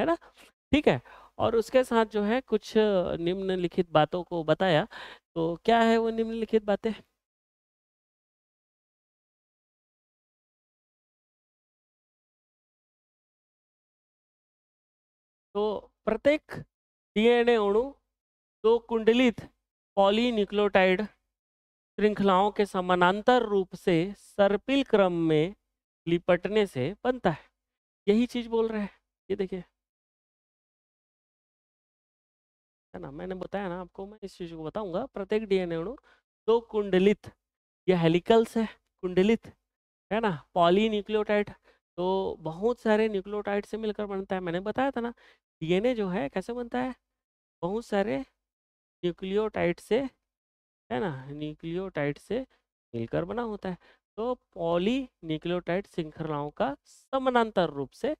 है ना ठीक है और उसके साथ जो है कुछ निम्नलिखित बातों को बताया तो क्या है वो निम्नलिखित बातें तो प्रत्येक डीएनए अणु दो कुंडलित पॉलीन्यूक्लोटाइड श्रृंखलाओं के समानांतर रूप से सर्पिल क्रम में लिपटने से बनता है यही चीज बोल रहे हैं ये देखिए है ना मैंने बताया ना आपको मैं इस चीज को बताऊंगा प्रत्येक डीएनए अणु दो कुंडलित यह हेलिकल्स है कुंडलित है ना पॉलीन्यूक्लियोटाइड तो बहुत सारे न्यूक्लियोटाइड से मिलकर बनता है मैंने बताया था ना डीएनए जो है कैसे बनता है बहुत सारे न्यूक्लियोटाइड से है ना न्यूक्लियोटाइड से मिलकर बना होता है तो पॉली न्यूक्लियोटाइड श्रृंखलाओं का समानांतर रूप से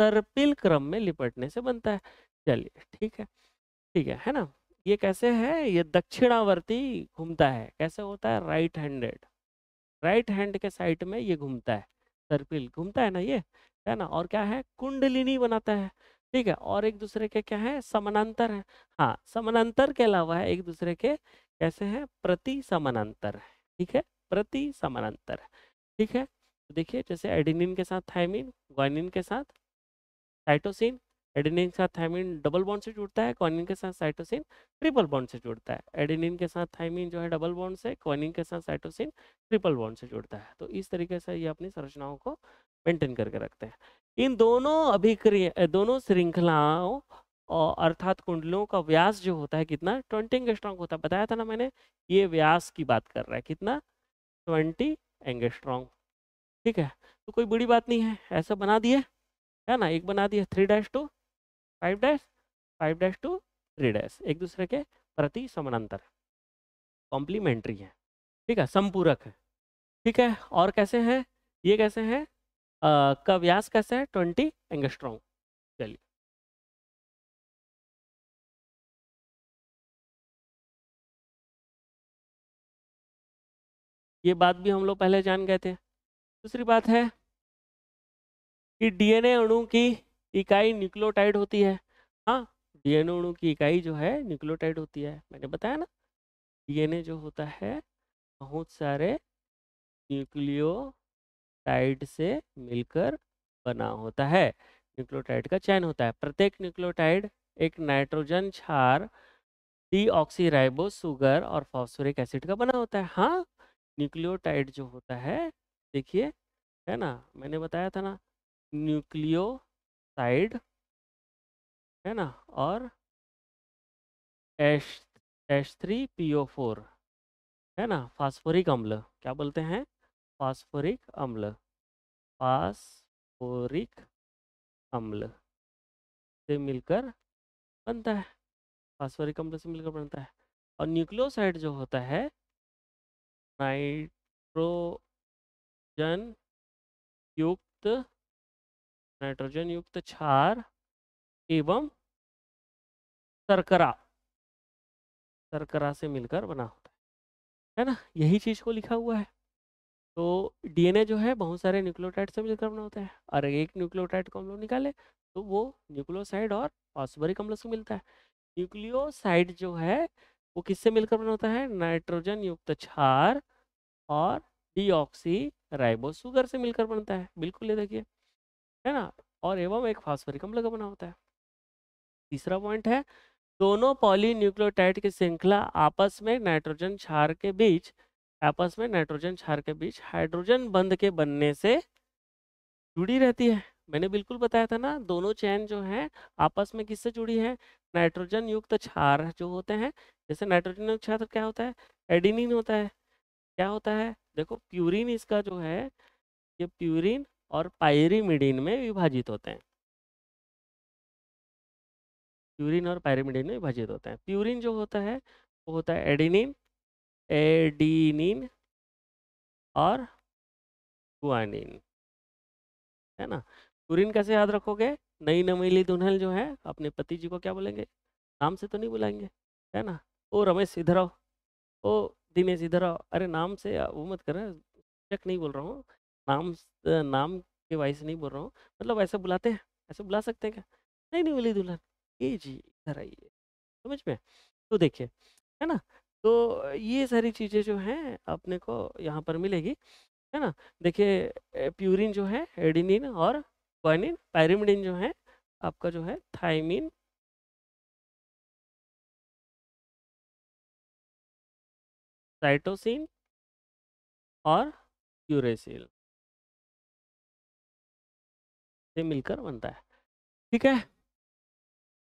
सर्पिल क्रम में लिपटने से बनता है चलिए ठीक है ठीक है है ना ये कैसे है ये दक्षिणावर्ती घूमता है कैसे होता है राइट हैंडेड राइट हैंड के साइड में ये घूमता है सर्पिल घूमता है ना ये है ना और क्या है कुंडलिनी बनाता है ठीक है और एक दूसरे के क्या है समानांतर है हाँ समानांतर के अलावा है एक दूसरे के कैसे हैं प्रति समानांतर है ठीक है प्रति समानांतर ठीक है तो देखिए जैसे एडिनिन के साथ थायमिन ग्वाइनिन के साथ साइटोसिन एडेनिन के साथ थायमिन डबल बॉन्ड से जुड़ता है क्वानिन के साथ साइटोसिन ट्रिपल बॉन्ड से जुड़ता है एडेनिन के साथ थायमिन जो है डबल बॉन्ड से क्वानिन के साथ साइटोसिन ट्रिपल बॉन्ड से जुड़ता है तो इस तरीके से ये अपनी संरचनाओं को मेंटेन करके रखते हैं इन दोनों अभिक्रिया दोनों श्रृंखलाओं अर्थात कुंडलियों का व्यास जो होता है कितना ट्वेंटी एंगेस्ट्रॉन्ग होता है बताया था ना मैंने ये व्यास की बात कर रहा है कितना ट्वेंटी एंगेस्ट्रॉन्ग ठीक है तो कोई बड़ी बात नहीं है ऐसा बना दिया है ना एक बना दिया three dash two five dash five dash two three dash एक दूसरे के प्रति समानांतर कॉम्प्लीमेंट्री है ठीक है संपूरक है ठीक है और कैसे हैं ये कैसे हैं का व्यास कैसे है ट्वेंटी एंगस्ट्रॉन्ग चलिए ये बात भी हम लोग पहले जान गए थे दूसरी बात है कि डीएनए अणु की इकाई न्यूक्लोटाइड होती है हाँ डीएनए अणु की इकाई जो है न्यूक्लोटाइड होती है मैंने बताया ना डीएनए जो होता है बहुत सारे न्यूक्लियोटाइड से मिलकर बना होता है न्यूक्लियोटाइड का चयन होता है प्रत्येक न्यूक्लियोटाइड एक नाइट्रोजन छार डीऑक्सीराइबो सुगर और फॉस्फोरिक एसिड का बना होता है हाँ न्यूक्लियोटाइड जो होता है देखिए है ना मैंने बताया था ना न्यूक्लियो साइड है ना और H H three P O four है ना फास्फोरिक अम्ल क्या बोलते हैं फास्फोरिक अम्ल फास्फोरिक अम्ल से मिलकर बनता है फास्फोरिक अम्ल से मिलकर बनता है और न्यूक्लियोसाइड जो होता है नाइट्रोजन युक्त नाइट्रोजन युक्त क्षार एवं सरकरा सरकरा से मिलकर बना होता है है ना यही चीज को लिखा हुआ है तो डीएनए जो है बहुत सारे न्यूक्लियोटाइड से मिलकर बना होता है और एक न्यूक्लियोटाइड को हम लोग निकाले तो वो न्यूक्लियोसाइड और ऑस्बरिक अम्ल से मिलता है न्यूक्लियोसाइड जो है वो किससे मिलकर बना होता है नाइट्रोजन युक्त क्षार और डीऑक्सी राइबोसुगर से मिलकर बनता है बिल्कुल ये देखिए है ना और एवं एक फास्फोरिक अम्ल का बना होता है तीसरा पॉइंट है दोनों पॉली न्यूक्लियोटाइड की श्रृंखला आपस में नाइट्रोजन क्षार के बीच आपस में नाइट्रोजन क्षार के बीच हाइड्रोजन बंध के बनने से जुड़ी रहती है मैंने बिल्कुल बताया था ना दोनों चैन जो हैं आपस में किससे जुड़ी है नाइट्रोजन युक्त क्षार जो होते हैं जैसे नाइट्रोजन युक्त क्षार क्या होता है एडिनिन होता है क्या होता है देखो प्यूरिन इसका जो है ये प्यूरिन और पायरीमिडीन में विभाजित होते हैं प्यूरिन और पायरीमिडीन में विभाजित होते हैं प्यूरिन जो होता है वो होता है एडिनिन एडिनिन और गुआनिन है ना प्यूरिन कैसे याद रखोगे नई नमीली दुनहल जो है अपने पति जी को क्या बोलेंगे नाम से तो नहीं बुलाएंगे है ना ओ रमेश इधर आओ ओ दिनेश इधर आओ अरे नाम से वो मत कर चक नहीं बोल रहा हूँ नाम नाम के वाइस नहीं बोल रहा हूँ मतलब ऐसे बुलाते हैं ऐसे बुला सकते हैं क्या नहीं नहीं वली दुल्हन ये जी इधर आइए समझ में तो देखिए है ना तो ये सारी चीज़ें जो हैं अपने को यहाँ पर मिलेगी है ना देखिए प्यूरिन जो है एडिनिन और क्वानिन पैरिमिडिन जो है आपका जो है थाइमिन साइटोसिन और यूरेसिल से मिलकर बनता है ठीक है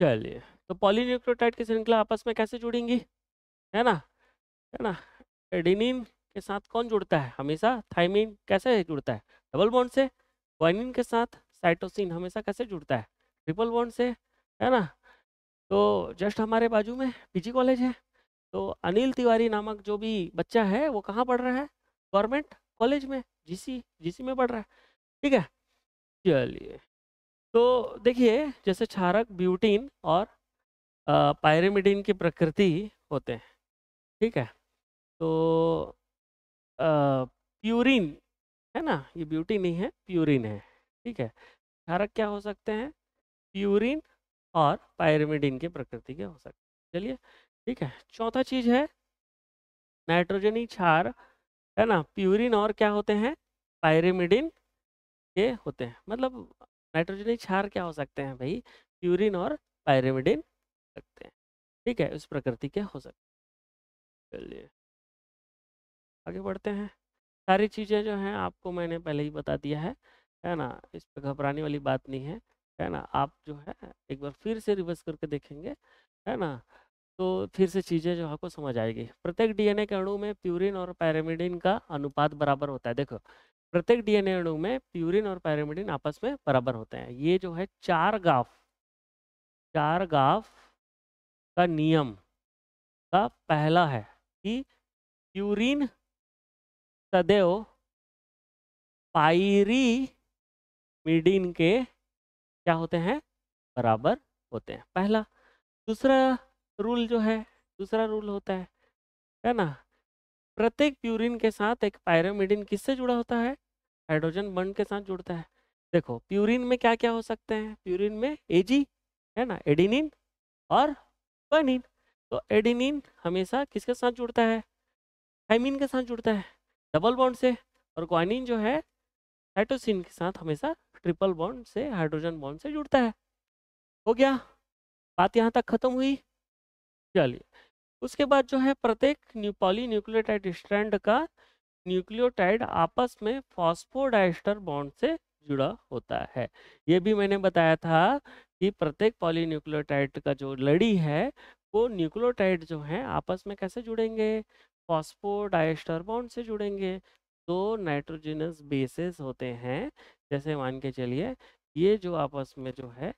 चलिए तो पॉलीन्यूक्लियोटाइड की श्रृंखला आपस में कैसे जुड़ेंगी है ना है ना एडिनिन के साथ कौन जुड़ता है हमेशा थाइमिन कैसे जुड़ता है डबल बॉन्ड से वाइनिन के साथ साइटोसिन हमेशा कैसे जुड़ता है ट्रिपल बॉन्ड से है ना तो जस्ट हमारे बाजू में पीजी कॉलेज है तो अनिल तिवारी नामक जो भी बच्चा है वो कहाँ पढ़ रहा है गवर्नमेंट कॉलेज में जीसी जीसी में पढ़ रहा है ठीक है चलिए तो देखिए जैसे क्षारक ब्यूटीन और पायरेमिडीन की प्रकृति होते हैं ठीक है तो प्यूरिन है ना ये ब्यूटी नहीं है प्यूरिन है ठीक है क्षारक क्या हो सकते हैं प्यूरिन और पायरेमिडीन की प्रकृति के हो सकते हैं चलिए ठीक है चौथा चीज है नाइट्रोजनी क्षार है ना प्यूरिन और क्या होते हैं पायरेमिडिन के होते हैं मतलब नाइट्रोजनी क्षार क्या हो सकते हैं भाई प्यूरिन और पायरेमिडिन सकते हैं ठीक है उस प्रकृति के हो सकते हैं चलिए आगे बढ़ते हैं सारी चीज़ें जो हैं आपको मैंने पहले ही बता दिया है है ना इस पर घबराने वाली बात नहीं है है ना आप जो है एक बार फिर से रिवर्स करके देखेंगे है ना तो फिर से चीज़ें जो आपको समझ आएगी प्रत्येक डीएनए के अणु में प्यूरिन और पैरामिडिन का अनुपात बराबर होता है देखो प्रत्येक डीएनए अणु में प्यूरिन और पैरामिडिन आपस में बराबर होते हैं ये जो है चार गाफ चार गाफ का नियम का पहला है कि प्यूरिन सदैव पायरी मिडिन के क्या होते हैं बराबर होते हैं पहला दूसरा रूल जो है दूसरा रूल होता है है ना प्रत्येक प्यूरिन के साथ एक पायरामिडिन किससे जुड़ा होता है हाइड्रोजन बंड के साथ जुड़ता है देखो प्यूरिन में क्या क्या हो सकते हैं प्यूरिन में एजी है ना एडिनिन और बनिन तो एडिनिन हमेशा किसके साथ जुड़ता है थाइमिन के साथ जुड़ता है डबल बॉन्ड से और क्वानिन जो है हाइड्रोसिन के साथ हमेशा ट्रिपल बॉन्ड से हाइड्रोजन बॉन्ड से जुड़ता है हो गया बात यहाँ तक खत्म हुई चलिए उसके बाद जो है प्रत्येक पॉली न्यूक्लियोटाइड स्ट्रैंड का न्यूक्लियोटाइड आपस में फॉस्फोडाइस्टर बॉन्ड से जुड़ा होता है ये भी मैंने बताया था कि प्रत्येक पॉली न्यूक्लियोटाइड का जो लड़ी है वो न्यूक्लियोटाइड जो है आपस में कैसे जुड़ेंगे फॉस्फोडाइस्टर बॉन्ड से जुड़ेंगे तो नाइट्रोजिनस बेसिस होते हैं जैसे मान के चलिए ये जो आपस में जो है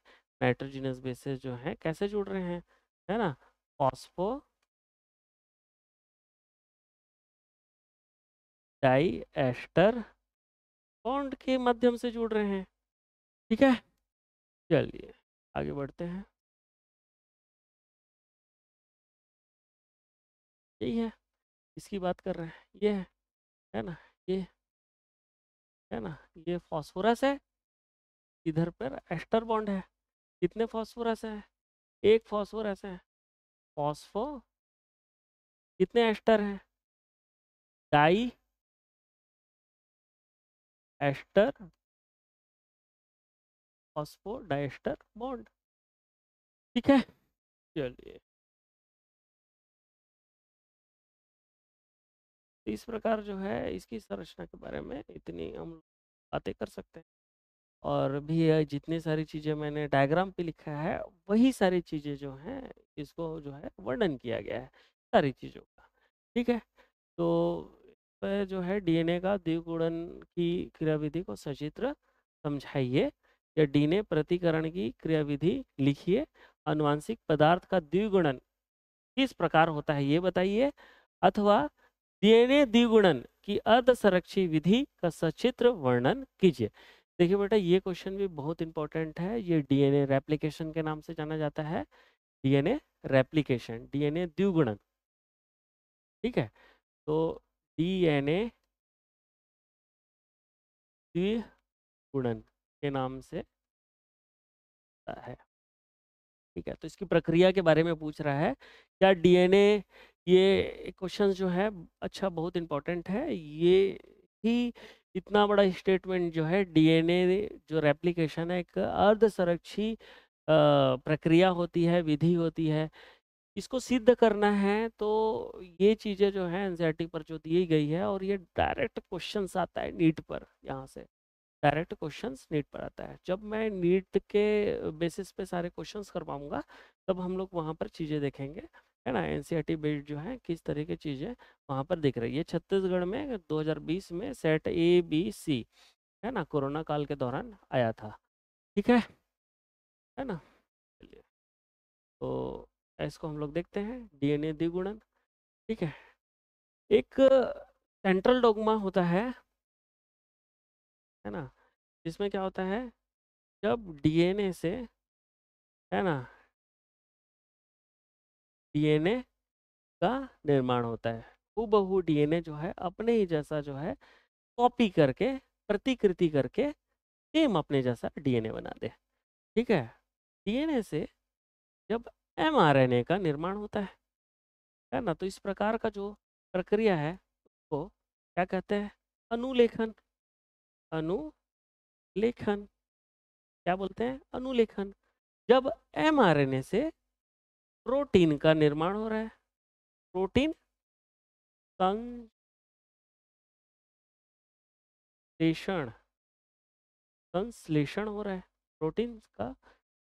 नाइट्रोजिनस बेसिस जो है कैसे जुड़ रहे हैं है ना फॉस्फो डाई एस्टर बॉन्ड के माध्यम से जुड़ रहे हैं ठीक है चलिए आगे बढ़ते हैं यही है इसकी बात कर रहे हैं ये है है ना ये है ना ये फॉस्फोरस है इधर पर एस्टर बॉन्ड है कितने फॉस्फोरस है एक फॉस्फोरस है फॉस्फो कितने एस्टर हैं डाई एस्टर फॉस्फोडाइस्टर बॉन्ड ठीक है चलिए इस प्रकार जो है इसकी संरचना के बारे में इतनी हम बातें कर सकते हैं और भी जितनी सारी चीज़ें मैंने डायग्राम पे लिखा है वही सारी चीज़ें जो हैं इसको जो है वर्णन किया गया है सारी चीज़ों का ठीक है तो पर जो है डीएनए का द्विगुणन की क्रियाविधि को सचित्र समझाइए या डीएनए प्रतिकरण की क्रियाविधि लिखिए अनुवांशिक पदार्थ का द्विगुणन किस प्रकार होता है ये बताइए अथवा डीएनए द्विगुणन की अर्धसंरक्षी विधि का सचित्र वर्णन कीजिए देखिए बेटा ये क्वेश्चन भी बहुत इंपॉर्टेंट है ये डीएनए रेप्लिकेशन के नाम से जाना जाता है डीएनए रेप्लिकेशन डीएनए द्विगुणन ठीक है तो डी डीएनए द्विगुणन के नाम से है ठीक है तो इसकी प्रक्रिया के बारे में पूछ रहा है क्या डीएनए ये क्वेश्चन जो है अच्छा बहुत इंपॉर्टेंट है ये ही इतना बड़ा स्टेटमेंट जो है डीएनए जो रेप्लिकेशन है एक अर्ध संरक्षी प्रक्रिया होती है विधि होती है इसको सिद्ध करना है तो ये चीज़ें जो है एनजाइटी पर जो दी गई है और ये डायरेक्ट क्वेश्चन आता है नीट पर यहाँ से डायरेक्ट क्वेश्चन नीट पर आता है जब मैं नीट के बेसिस पे सारे क्वेश्चन करवाऊँगा तब हम लोग वहाँ पर चीज़ें देखेंगे है ना एन सी बेस्ड जो है किस तरह की चीज़ें वहाँ पर दिख रही है छत्तीसगढ़ में 2020 में सेट ए बी सी है ना कोरोना काल के दौरान आया था ठीक है है ना चलिए तो इसको हम लोग देखते हैं डीएनए द्विगुणन ठीक है एक सेंट्रल डोगमा होता है है ना जिसमें क्या होता है जब डीएनए से है ना डीएनए का निर्माण होता है बहु डीएनए जो है अपने ही जैसा जो है कॉपी करके प्रतिकृति करके सेम अपने जैसा डीएनए बना दे ठीक है डीएनए से जब एमआरएनए का निर्माण होता है है ना तो इस प्रकार का जो प्रक्रिया है उसको क्या कहते हैं अनुलेखन अनुलेखन क्या बोलते हैं अनुलेखन जब एमआरएनए से प्रोटीन का निर्माण हो रहा है प्रोटीन संश्लेषण संश्लेषण हो रहा है प्रोटीन का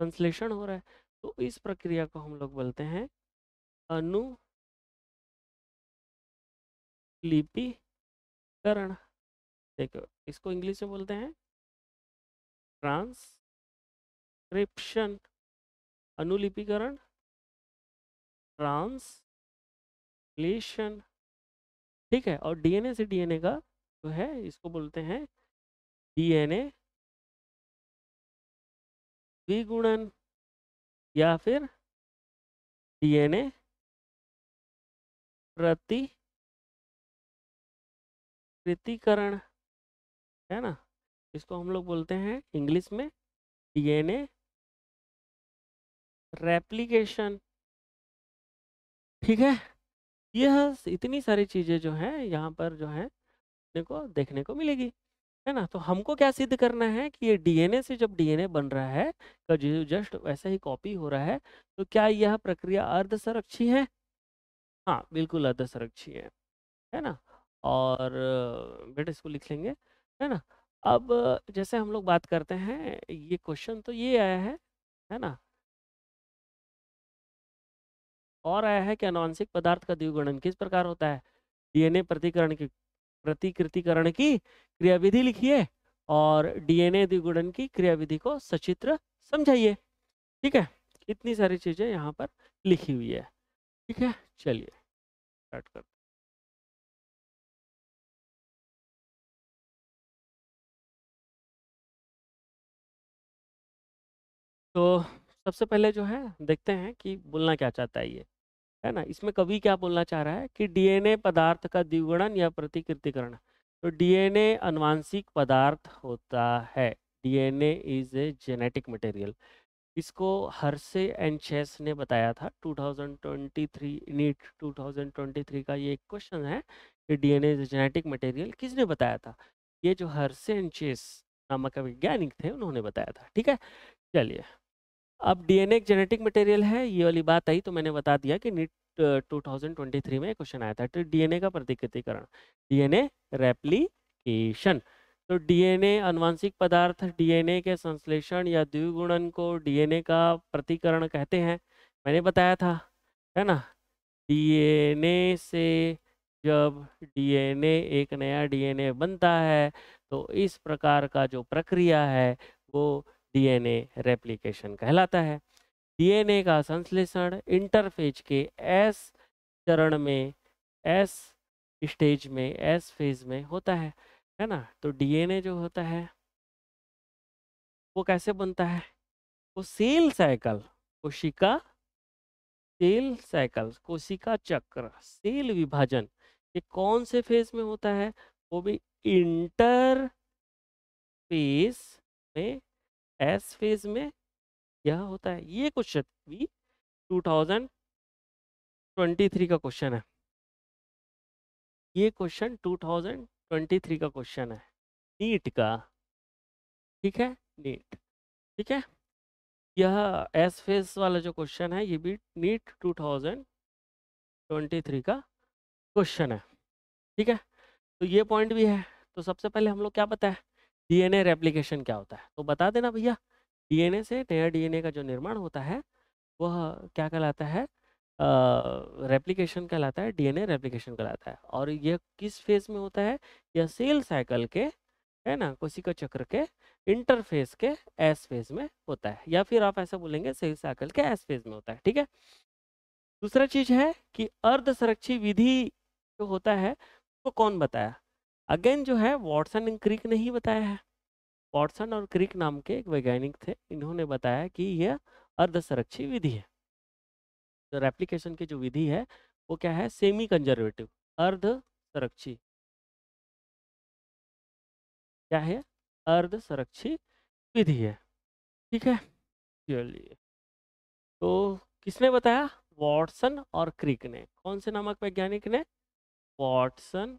संश्लेषण हो रहा है तो इस प्रक्रिया को हम लोग बोलते हैं अनुलिपिकरण देखो इसको इंग्लिश में बोलते हैं ट्रांसक्रिप्शन अनुलिपिकरण ट्रांसलेशन ठीक है और डीएनए से डीएनए का जो है इसको बोलते हैं डीएनए द्विगुणन या फिर डीएनए प्रति प्रतिकरण है ना इसको हम लोग बोलते हैं इंग्लिश में डीएनए रेप्लिकेशन ठीक है यह इतनी सारी चीज़ें जो हैं यहाँ पर जो है को देखने को मिलेगी है ना तो हमको क्या सिद्ध करना है कि ये डीएनए से जब डीएनए बन रहा है का जो जस्ट वैसा ही कॉपी हो रहा है तो क्या यह प्रक्रिया अर्ध संरक्षी है हाँ बिल्कुल अर्ध संरक्षी है है ना और बेटा इसको लिख लेंगे है ना अब जैसे हम लोग बात करते हैं ये क्वेश्चन तो ये आया है है ना और आया है कि अनुवांशिक पदार्थ का द्विगुणन किस प्रकार होता है डीएनए प्रतिकरण की प्रतिकृतिकरण की क्रियाविधि लिखिए और डीएनए द्विगुणन की क्रियाविधि को सचित्र समझाइए ठीक है इतनी सारी चीजें यहाँ पर लिखी हुई है ठीक है चलिए स्टार्ट कर तो सबसे पहले जो है देखते हैं कि बोलना क्या चाहता है ये है ना इसमें कवि क्या बोलना चाह रहा है कि डीएनए पदार्थ का द्विगुणन या प्रतिकृतिकरण तो डीएनए अनुवांशिक पदार्थ होता है DNA is a genetic material इसको हर्से एंड चेस ने बताया था 2023 थाउजेंड 2023 का ये एक क्वेश्चन है कि DNA is a genetic material किसने बताया था ये जो हर्से एंड चेस नामक वैज्ञानिक थे उन्होंने बताया था ठीक है चलिए अब डीएनए एक जेनेटिक मटेरियल है ये वाली बात आई तो मैंने बता दिया कि नीट 2023 में क्वेश्चन आया था तो डीएनए का प्रतिकृतिकरण डीएनए रेप्लीकेशन तो डीएनए अनुवांशिक पदार्थ डीएनए के संश्लेषण या द्विगुणन को डीएनए का प्रतिकरण कहते हैं मैंने बताया था है ना डीएनए से जब डीएनए एक नया डीएनए बनता है तो इस प्रकार का जो प्रक्रिया है वो डीएनए रेप्लिकेशन कहलाता है डीएनए का संश्लेषण इंटरफेज के एस चरण में एस स्टेज में एस फेज में होता है है ना तो डीएनए जो होता है वो कैसे बनता है वो सेल साइकिल कोशिका सेल साइकिल कोशिका चक्र सेल विभाजन ये कौन से फेज में होता है वो भी इंटर फेज में एस फेज में यह होता है ये क्वेश्चन भी 2023 का क्वेश्चन है ये क्वेश्चन 2023 का क्वेश्चन है नीट का ठीक है नीट ठीक है यह एस फेज वाला जो क्वेश्चन है ये भी नीट 2023 का क्वेश्चन है ठीक है तो ये पॉइंट भी है तो सबसे पहले हम लोग क्या बताए डीएनए रेप्लिकेशन क्या होता है तो बता देना भैया डीएनए से नया डीएनए का जो निर्माण होता है वह क्या कहलाता है रेप्लिकेशन कहलाता है डीएनए रेप्लिकेशन कहलाता है और यह किस फेज में होता है यह सेल साइकिल के है ना का चक्र के इंटरफेस के एस फेज में होता है या फिर आप ऐसा बोलेंगे सेल साइकिल के एस फेज में होता है ठीक है दूसरा चीज है कि अर्ध संरक्षी विधि जो होता है उसको तो कौन बताया अगेन जो है वॉटसन एंड क्रिक ने ही बताया है वॉटसन और क्रिक नाम के एक वैज्ञानिक थे इन्होंने बताया कि यह अर्धसरक्षी विधि है तो रेप्लीकेशन की जो विधि है वो क्या है सेमी कंजर्वेटिव अर्ध संरक्षी क्या है अर्ध संरक्षी विधि है ठीक है चलिए तो किसने बताया वॉटसन और क्रिक ने कौन से नामक वैज्ञानिक ने वॉटसन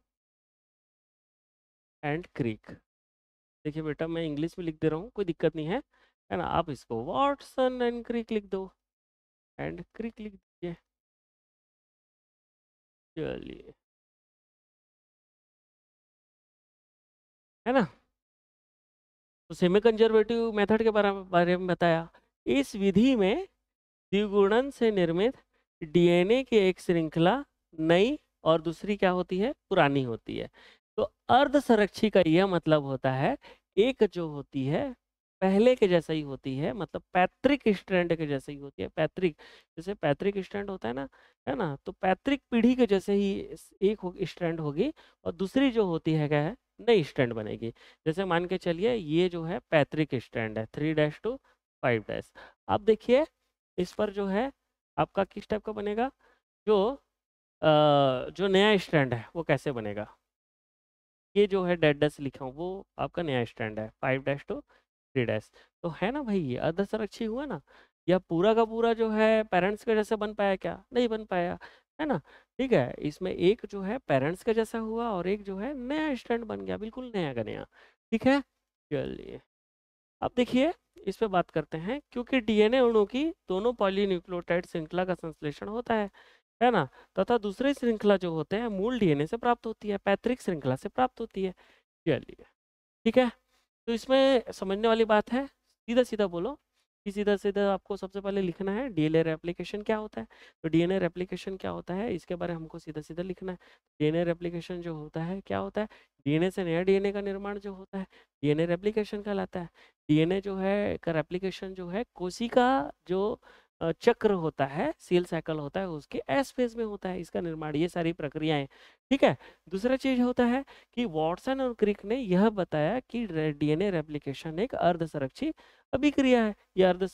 एंड क्रीक देखिए बेटा मैं इंग्लिश में लिख दे रहा हूँ कोई दिक्कत नहीं है है ना आप इसको वाटसन एंड क्रीक लिख दो एंड क्रीक लिख दीजिए चलिए है ना तो सेमी कंजर्वेटिव मेथड के बारे, बारे में बताया इस विधि में द्विगुणन से निर्मित डीएनए की एक श्रृंखला नई और दूसरी क्या होती है पुरानी होती है तो अर्ध संरक्षी का यह मतलब होता है एक जो होती है पहले के जैसा ही होती है मतलब पैतृक स्टैंड के जैसे ही होती है पैतृक जैसे पैतृक स्टैंड होता है ना है ना तो पैतृक पीढ़ी के जैसे ही एक हो, स्टैंड होगी और दूसरी जो होती है क्या है नई स्टैंड बनेगी जैसे मान के चलिए ये जो है पैतृक स्टैंड है three dash two five dash आप देखिए इस पर जो है आपका किस टाइप का बनेगा जो आ, जो नया स्टैंड है वो कैसे बनेगा ये जो है डेड डैश लिखा हूँ वो आपका नया स्टैंड है five dash two three dash तो है ना भाई ये अर्ध अच्छी हुआ ना या पूरा का पूरा जो है पेरेंट्स के जैसे बन पाया क्या नहीं बन पाया है ना ठीक है इसमें एक जो है पेरेंट्स का जैसा हुआ और एक जो है नया स्टैंड बन गया बिल्कुल नया का नया ठीक है चलिए अब देखिए इस पर बात करते हैं क्योंकि डीएनए अणु की दोनों पॉलीन्यूक्लियोटाइड श्रृंखला का संश्लेषण होता है है ना तथा दूसरी श्रृंखला जो होते हैं मूल डीएनए से प्राप्त होती है पैतृक श्रृंखला से प्राप्त होती है चलिए ठीक है तो इसमें समझने वाली बात है सीधा सीधा बोलो कि सीधा सीधा आपको सबसे पहले लिखना है डीएनए रेप्लिकेशन क्या होता है तो डीएनए रेप्लिकेशन क्या होता है इसके बारे में हमको सीधा सीधा लिखना है डीएनए रेप्लिकेशन जो होता है क्या होता है डीएनए से नया डीएनए का निर्माण जो होता है डीएनए रेप्लिकेशन कहलाता है डीएनए जो है का रेप्लिकेशन जो है कोशिका जो चक्र होता है सेल साइकिल होता है उसके एस फेज में होता है इसका निर्माण ये सारी प्रक्रियाएं ठीक है दूसरा चीज होता है कि वॉटसन और क्रिक ने यह बताया कि डीएनए रेप्लिकेशन एक अर्ध संरक्षी अभिक्रिया है या अर्ध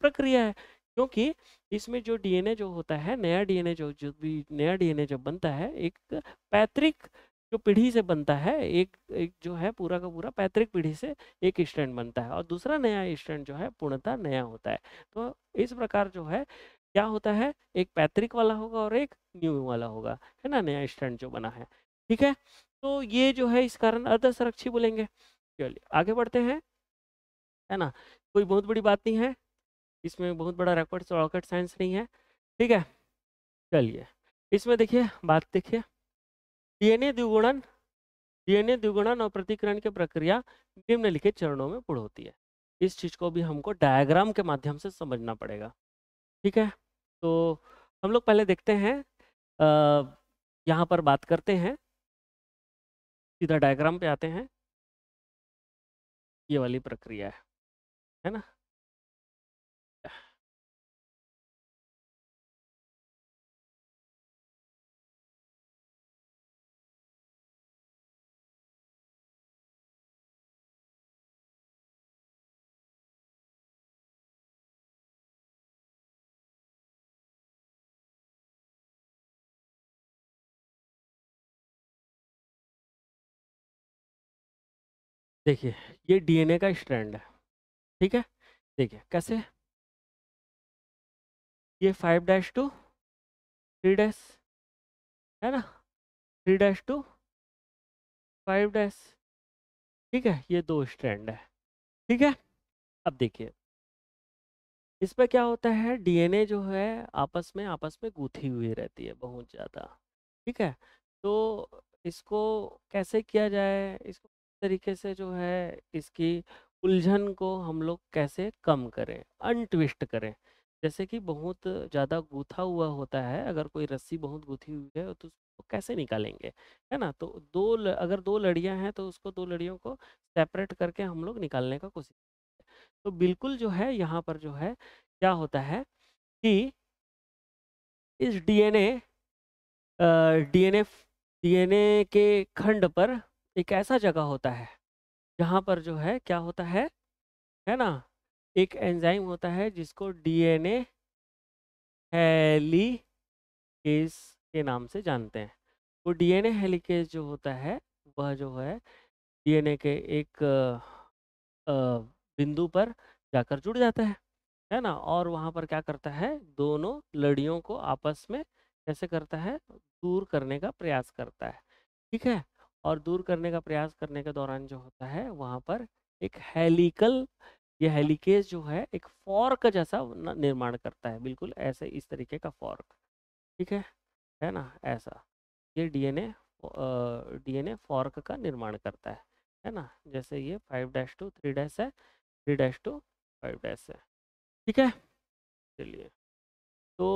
प्रक्रिया है क्योंकि इसमें जो डीएनए जो होता है नया डीएनए जो जो भी नया डीएनए जो बनता है एक पैतृक जो पीढ़ी से बनता है एक एक जो है पूरा का पूरा पैतृक पीढ़ी से एक स्टैंड बनता है और दूसरा नया स्टैंड जो है पूर्णतः नया होता है तो इस प्रकार जो है क्या होता है एक पैतृक वाला होगा और एक न्यू वाला होगा है ना नया स्टैंड जो बना है ठीक है तो ये जो है इस कारण अर्धसरक्षी बोलेंगे चलिए आगे बढ़ते हैं है ना कोई बहुत बड़ी बात नहीं है इसमें बहुत बड़ा रॉकेट रॉकेट साइंस नहीं है ठीक है चलिए इसमें देखिए बात देखिए डीएनए द्विगुणन डीएनए द्विगुणन और प्रतिकरण की प्रक्रिया निम्नलिखित चरणों में पूर्ण होती है इस चीज को भी हमको डायग्राम के माध्यम से समझना पड़ेगा ठीक है तो हम लोग पहले देखते हैं यहाँ पर बात करते हैं सीधा डायग्राम पे आते हैं ये वाली प्रक्रिया है है ना देखिए ये डीएनए का स्ट्रैंड है ठीक है देखिए कैसे ये five dash two three dash है ना three dash two five dash ठीक है ये दो स्ट्रैंड है ठीक है अब देखिए इसमें क्या होता है डीएनए जो है आपस में आपस में गूथी हुई रहती है बहुत ज़्यादा ठीक है तो इसको कैसे किया जाए इसको तरीके से जो है इसकी उलझन को हम लोग कैसे कम करें अनट्विस्ट करें जैसे कि बहुत ज़्यादा गूथा हुआ होता है अगर कोई रस्सी बहुत गूथी हुई है तो उसको कैसे निकालेंगे है ना तो दो ल, अगर दो लड़ियां हैं तो उसको दो लड़ियों को सेपरेट करके हम लोग निकालने का कोशिश तो बिल्कुल जो है यहाँ पर जो है क्या होता है कि इस डीएनए डीएनए डीएनए के खंड पर एक ऐसा जगह होता है जहाँ पर जो है क्या होता है है ना एक एंजाइम होता है जिसको डीएनए हेलिकेस के नाम से जानते हैं वो डीएनए हेलिकेस जो होता है वह जो है डीएनए के एक बिंदु पर जाकर जुड़ जाता है है ना और वहाँ पर क्या करता है दोनों लड़ियों को आपस में कैसे करता है दूर करने का प्रयास करता है ठीक है और दूर करने का प्रयास करने के दौरान जो होता है वहाँ पर एक हेलिकल ये हेलिकेज जो है एक फॉर्क जैसा निर्माण करता है बिल्कुल ऐसे इस तरीके का फॉर्क ठीक है है ना ऐसा ये डीएनए डीएनए फॉर्क का निर्माण करता है है ना जैसे ये five dash two three dash है three dash two five dash है ठीक है चलिए तो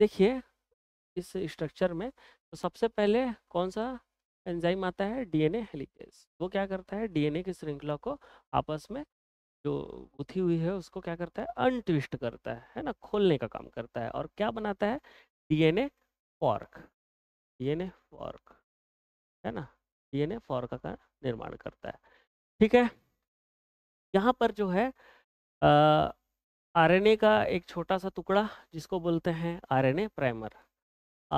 देखिए इस स्ट्रक्चर में तो सबसे पहले कौन सा एंजाइम आता है डीएनए हेलिकेज वो क्या करता है डीएनए की श्रृंखला को आपस में जो गुथी हुई है उसको क्या करता है अनट्विस्ट करता है है ना खोलने का काम करता है और क्या बनाता है डीएनए फॉर्क डीएनए फॉर्क है ना डीएनए फॉर्क का निर्माण करता है ठीक है यहाँ पर जो है आरएनए का एक छोटा सा टुकड़ा जिसको बोलते हैं आरएनए प्राइमर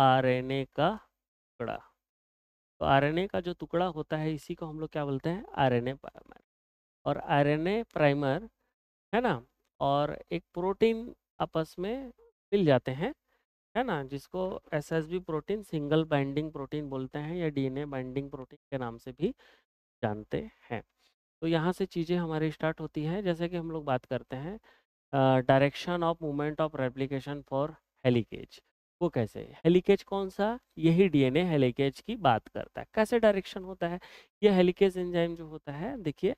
आरएनए का टुकड़ा तो आरएनए का जो टुकड़ा होता है इसी को हम लोग क्या बोलते हैं आरएनए प्राइमर और आरएनए प्राइमर है ना और एक प्रोटीन आपस में मिल जाते हैं है ना जिसको S S B protein single binding protein बोलते हैं या डीएनए बाइंडिंग प्रोटीन के नाम से भी जानते हैं तो यहाँ से चीज़ें हमारी स्टार्ट होती हैं जैसे कि हम लोग बात करते हैं direction of movement of replication for helicase वो कैसे हेलिकेज कौन सा यही डीएनए हेलिकेज की बात करता है कैसे डायरेक्शन होता है ये हेलिकेज एंजाइम जो होता है देखिए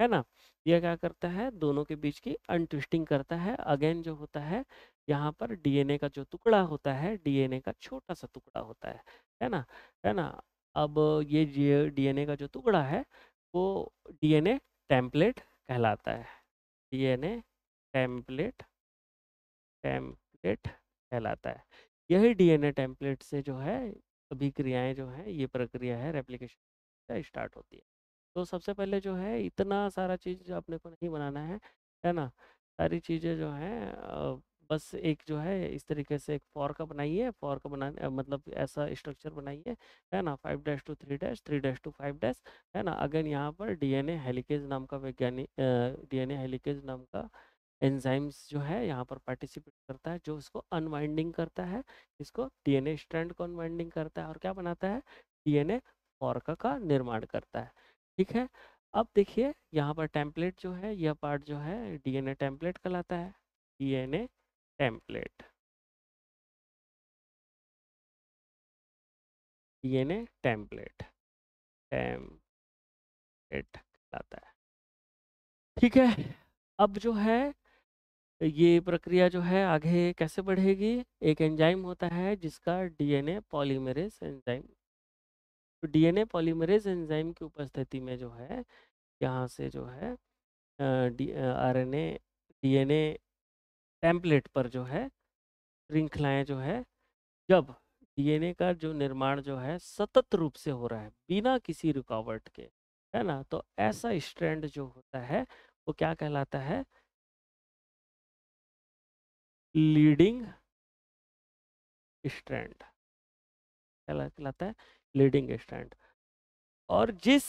है ना ये क्या करता है दोनों के बीच की अनट्विस्टिंग करता है अगेन जो होता है यहाँ पर डीएनए का जो टुकड़ा होता है डीएनए का छोटा सा टुकड़ा होता है है ना है ना अब ये डीएनए का जो टुकड़ा है वो डीएनए टेम्पलेट कहलाता है डीएनए टेम्पलेट टेम्पलेट कहलाता है यही डीएनए टेम्पलेट से जो है अभिक्रियाएं जो हैं ये प्रक्रिया है रेप्लिकेशन स्टार्ट होती है तो सबसे पहले जो है इतना सारा चीज़ अपने को नहीं बनाना है है ना सारी चीज़ें जो हैं बस एक जो है इस तरीके से एक का बनाइए फॉर का बनाने मतलब ऐसा स्ट्रक्चर बनाइए है ना five dash two three dash three dash two five dash है ना अगेन यहाँ पर डीएनए हेलिकेज नाम का वैज्ञानिक डीएनए हेलिकेज नाम का एंजाइम्स जो है यहाँ पर पार्टिसिपेट करता है जो इसको अनवाइंडिंग करता है इसको डीएनए स्ट्रैंड को अनवाइंडिंग करता है और क्या बनाता है डीएनए फॉर्का का निर्माण करता है ठीक है अब देखिए यहाँ पर टेम्पलेट जो है यह पार्ट जो है डीएनए टेम्पलेट कहलाता है DNA template DNA template template कहलाता है ठीक है अब जो है ये प्रक्रिया जो है आगे कैसे बढ़ेगी एक एंजाइम होता है जिसका डीएनए पॉलीमरेज एंजाइम तो डीएनए पॉलीमरेज एंजाइम की उपस्थिति में जो है यहाँ से जो है आरएनए डीएनए टेम्पलेट पर जो है श्रृंखलाएँ जो है जब डीएनए का जो निर्माण जो है सतत रूप से हो रहा है बिना किसी रुकावट के है ना तो ऐसा स्ट्रैंड जो होता है वो क्या कहलाता है लीडिंग स्टैंड कहलाता है लीडिंग स्टैंड और जिस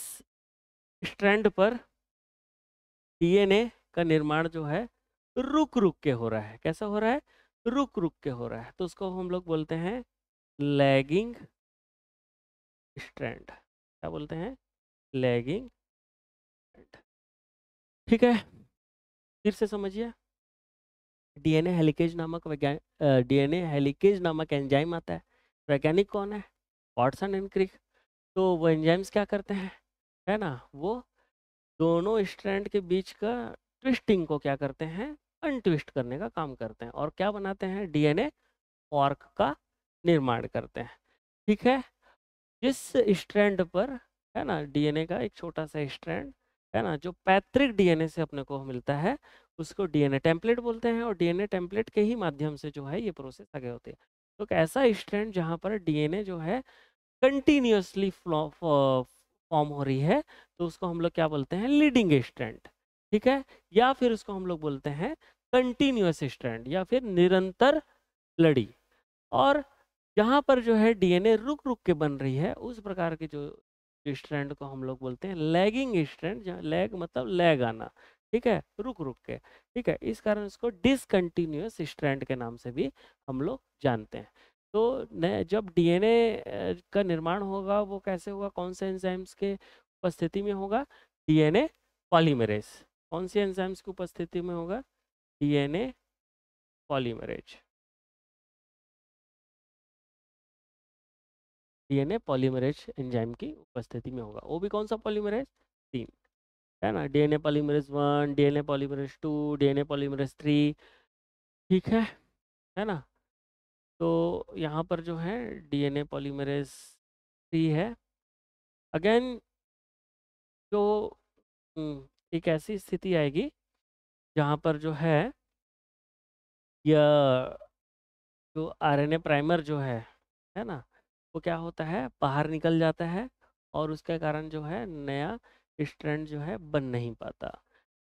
स्ट्रैंड पर डीएनए का निर्माण जो है रुक रुक के हो रहा है कैसा हो रहा है रुक रुक के हो रहा है तो उसको हम लोग बोलते हैं लैगिंग स्ट्रैंड क्या बोलते हैं लैगिंग ठीक है फिर से समझिए डीएनए हेलिकेज नामक डीएनए हेलिकेज नामक एंजाइम आता है वैज्ञानिक कौन है वॉटसन एंड क्रिक तो वो एंजाइम्स क्या करते हैं है ना वो दोनों स्ट्रैंड के बीच का ट्विस्टिंग को क्या करते हैं अनट्विस्ट करने का काम करते हैं और क्या बनाते हैं डीएनए फॉर्क का निर्माण करते हैं ठीक है जिस स्ट्रैंड पर है ना डीएनए का एक छोटा सा स्ट्रैंड है ना जो पैतृक डीएनए से अपने को मिलता है उसको डीएनए टेम्पलेट बोलते हैं और डीएनए टेम्पलेट के ही माध्यम से जो है ये प्रोसेस आगे होती है तो एक ऐसा स्ट्रैंड जहाँ पर डीएनए जो है कंटिन्यूसली फॉर्म हो रही है तो उसको हम लोग क्या बोलते हैं लीडिंग स्ट्रैंड ठीक है या फिर उसको हम लोग बोलते हैं कंटिन्यूस स्ट्रैंड या फिर निरंतर लड़ी और जहाँ पर जो है डीएनए रुक रुक के बन रही है उस प्रकार के जो स्ट्रैंड को हम लोग बोलते हैं लैगिंग स्ट्रैंड जहाँ लैग मतलब लैग आना ठीक है रुक रुक के ठीक है इस कारण इसको डिसकंटिन्यूस स्ट्रैंड के नाम से भी हम लोग जानते हैं तो जब डीएनए का निर्माण होगा वो कैसे होगा कौन से एंजाइम्स के उपस्थिति में होगा डीएनए पॉलीमरेज कौन से एंजाइम्स की उपस्थिति में होगा DNA polymerase DNA polymerase enzyme की उपस्थिति में होगा वो भी कौन सा पॉलीमरेज तीन है ना DNA polymerase one DNA polymerase two DNA polymerase three ठीक है है ना तो यहाँ पर जो है डीएनए पॉलीमरेज थ्री है अगेन जो हम्म, एक ऐसी स्थिति आएगी जहाँ पर जो है यह जो आरएनए प्राइमर जो है है ना वो क्या होता है बाहर निकल जाता है और उसके कारण जो है नया स्ट्रैंड जो है बन नहीं पाता